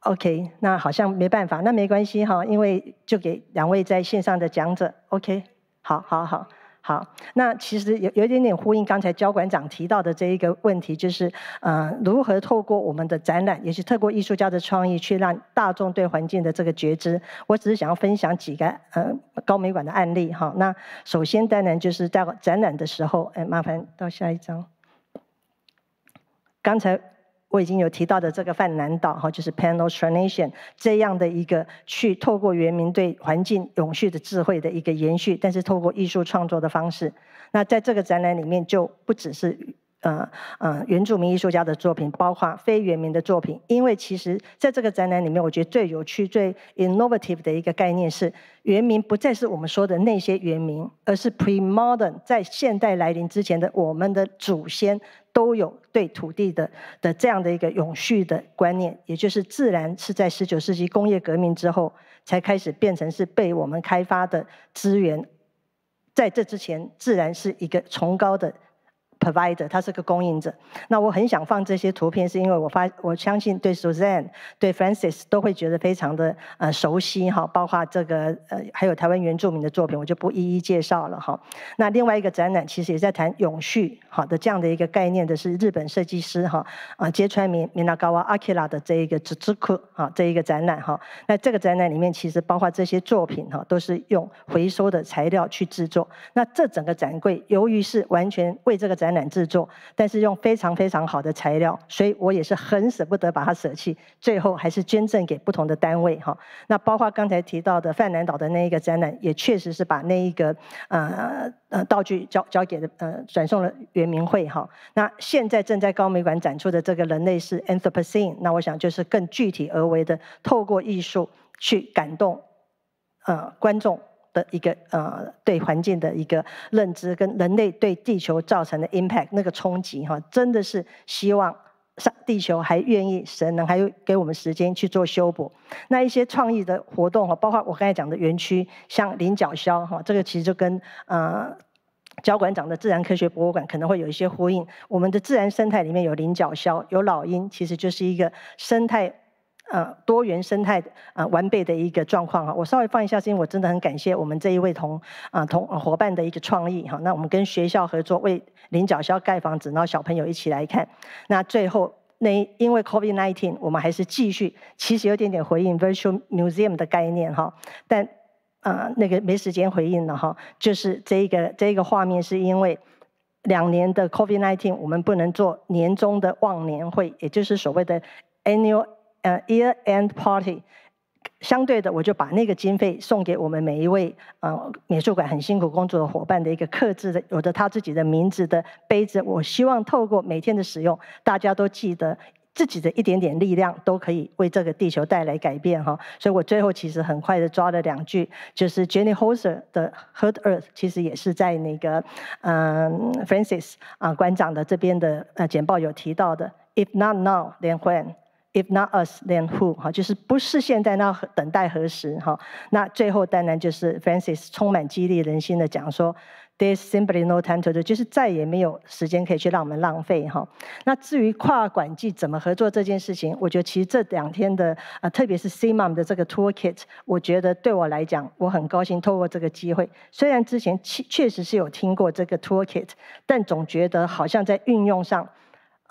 ，OK，那好像没办法，那没关系哈，因为就给两位在线上的讲者，OK，好，好，好。好，那其实有有一点点呼应刚才交管长提到的这一个问题，就是，呃，如何透过我们的展览，也是透过艺术家的创意，去让大众对环境的这个觉知。我只是想要分享几个，呃，高美馆的案例哈。那首先当然就是在展览的时候，哎，麻烦到下一张。刚才。我已经有提到的这个泛南岛哈，就是 Pan o t r a n 这样的一个，去透过原民对环境永续的智慧的一个延续，但是透过艺术创作的方式。那在这个展览里面就不只是呃呃原住民艺术家的作品，包括非原名的作品。因为其实在这个展览里面，我觉得最有趣、最 innovative 的一个概念是，原名不再是我们说的那些原名，而是 premodern 在现代来临之前的我们的祖先。都有对土地的的这样的一个永续的观念，也就是自然是在十九世纪工业革命之后才开始变成是被我们开发的资源，在这之前自然是一个崇高的。provider，他是个供应者。那我很想放这些图片，是因为我发，我相信对 Suzanne、对 Francis 都会觉得非常的呃熟悉哈。包括这个呃，还有台湾原住民的作品，我就不一一介绍了哈。那另外一个展览其实也在谈永续好的这样的一个概念的是日本设计师哈啊，揭川明明纳高瓦阿 k i a 的这一个织织库啊，这一个展览哈。那这个展览里面其实包括这些作品哈，都是用回收的材料去制作。那这整个展柜由于是完全为这个展难制作，但是用非常非常好的材料，所以我也是很舍不得把它舍弃，最后还是捐赠给不同的单位哈。那包括刚才提到的范南岛的那一个展览，也确实是把那一个呃呃道具交交给了呃转送了圆明会哈。那现在正在高美馆展出的这个人类是 Anthropocene，那我想就是更具体而为的透过艺术去感动呃观众。的一个呃，对环境的一个认知，跟人类对地球造成的 impact 那个冲击哈，真的是希望上地球还愿意，神能还有给我们时间去做修补。那一些创意的活动哈，包括我刚才讲的园区，像菱角枭哈，这个其实就跟呃，交馆长的自然科学博物馆可能会有一些呼应。我们的自然生态里面有菱角鸮，有老鹰，其实就是一个生态。呃，多元生态啊，完备的一个状况哈。我稍微放一下心，我真的很感谢我们这一位同啊同伙伴的一个创意哈。那我们跟学校合作，为林角乡盖房子，然后小朋友一起来看。那最后那因为 COVID nineteen，我们还是继续，其实有点点回应 virtual museum 的概念哈。但啊那个没时间回应了哈，就是这个这个画面是因为两年的 COVID nineteen，我们不能做年终的忘年会，也就是所谓的 annual。呃，Year End Party 相对的，我就把那个经费送给我们每一位呃美术馆很辛苦工作的伙伴的一个刻制的，有着他自己的名字的杯子。我希望透过每天的使用，大家都记得自己的一点点力量都可以为这个地球带来改变哈。所以我最后其实很快的抓了两句，就是 Jenny h o s e r 的 Heard Earth 其实也是在那个嗯 Francis 啊馆长的这边的呃简报有提到的。If not now, then when。If not us, then who？哈，就是不是现在，那等待何时？哈，那最后当然就是 Francis 充满激励人心的讲说，There's simply no time to do，就是再也没有时间可以去让我们浪费。哈，那至于跨管际怎么合作这件事情，我觉得其实这两天的啊，特别是 c m o m 的这个 Toolkit，我觉得对我来讲，我很高兴透过这个机会，虽然之前确确实是有听过这个 Toolkit，但总觉得好像在运用上。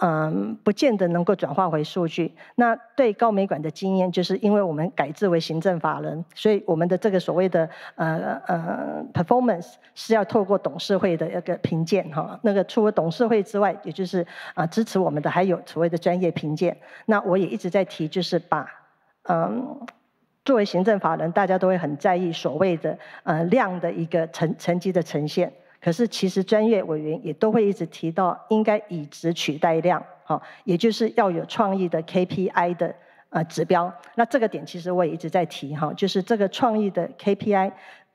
嗯，不见得能够转化回数据。那对高美馆的经验，就是因为我们改制为行政法人，所以我们的这个所谓的呃呃 performance 是要透过董事会的一个评鉴哈。那个除了董事会之外，也就是啊支持我们的还有所谓的专业评鉴。那我也一直在提，就是把嗯作为行政法人，大家都会很在意所谓的呃量的一个成成绩的呈现。可是，其实专业委员也都会一直提到，应该以值取代量，哈，也就是要有创意的 KPI 的呃指标。那这个点其实我也一直在提，哈，就是这个创意的 KPI。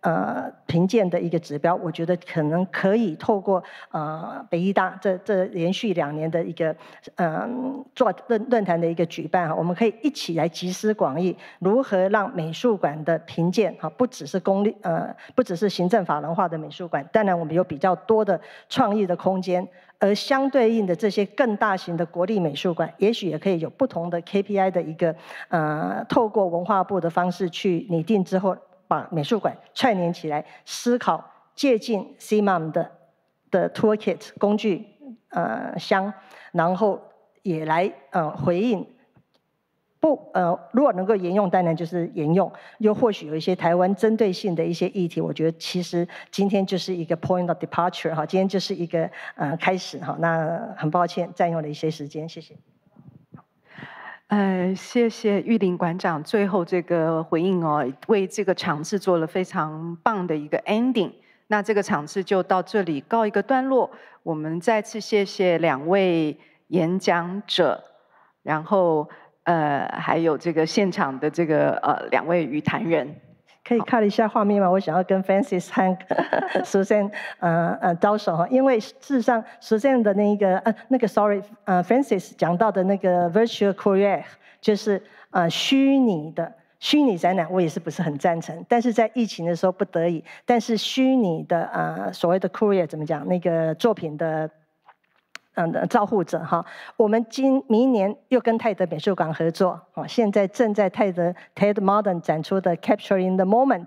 呃，评鉴的一个指标，我觉得可能可以透过呃北医大这这连续两年的一个嗯做论论坛的一个举办哈，我们可以一起来集思广益，如何让美术馆的评鉴哈，不只是公立呃，不只是行政法人化的美术馆，当然我们有比较多的创意的空间，而相对应的这些更大型的国立美术馆，也许也可以有不同的 KPI 的一个呃，透过文化部的方式去拟定之后。把美术馆串联起来，思考借鉴 c i m o m 的的 toolkit 工具呃箱，然后也来呃回应不呃如果能够沿用当然就是沿用，又或许有一些台湾针对性的一些议题，我觉得其实今天就是一个 point of departure 哈，今天就是一个呃开始哈，那很抱歉占用了一些时间，谢谢。呃，谢谢玉林馆长最后这个回应哦，为这个场次做了非常棒的一个 ending。那这个场次就到这里告一个段落。我们再次谢谢两位演讲者，然后呃，还有这个现场的这个呃两位语坛人。可以看一下画面吗？我想要跟 Francis Hank a n 呃呃招手哈，因为事实上 Susan 的那一个呃那个 Sorry，呃 Francis 讲到的那个 virtual career 就是呃虚拟的虚拟展览，我也是不是很赞成。但是在疫情的时候不得已，但是虚拟的呃所谓的 career 怎么讲？那个作品的。嗯，的照护者哈，我们今明年又跟泰德美术馆合作啊，现在正在泰德 TED Modern 展出的《Capturing the Moment》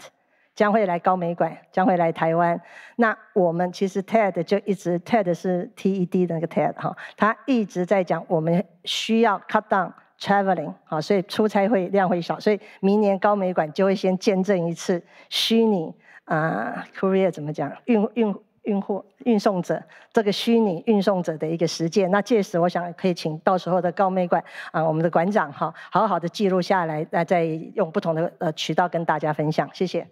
将会来高美馆，将会来台湾。那我们其实 TED 就一直 TED 是 T E D 那个 TED 哈，他一直在讲我们需要 Cut down traveling 啊，所以出差会量会少，所以明年高美馆就会先见证一次虚拟啊，Korea 怎么讲运运。运货运送者这个虚拟运送者的一个实践，那届时我想可以请到时候的高美馆啊，我们的馆长哈，好好的记录下来，那再用不同的呃渠道跟大家分享，谢谢，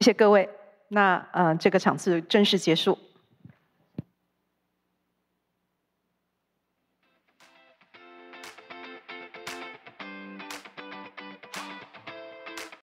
谢谢各位，那呃这个场次正式结束。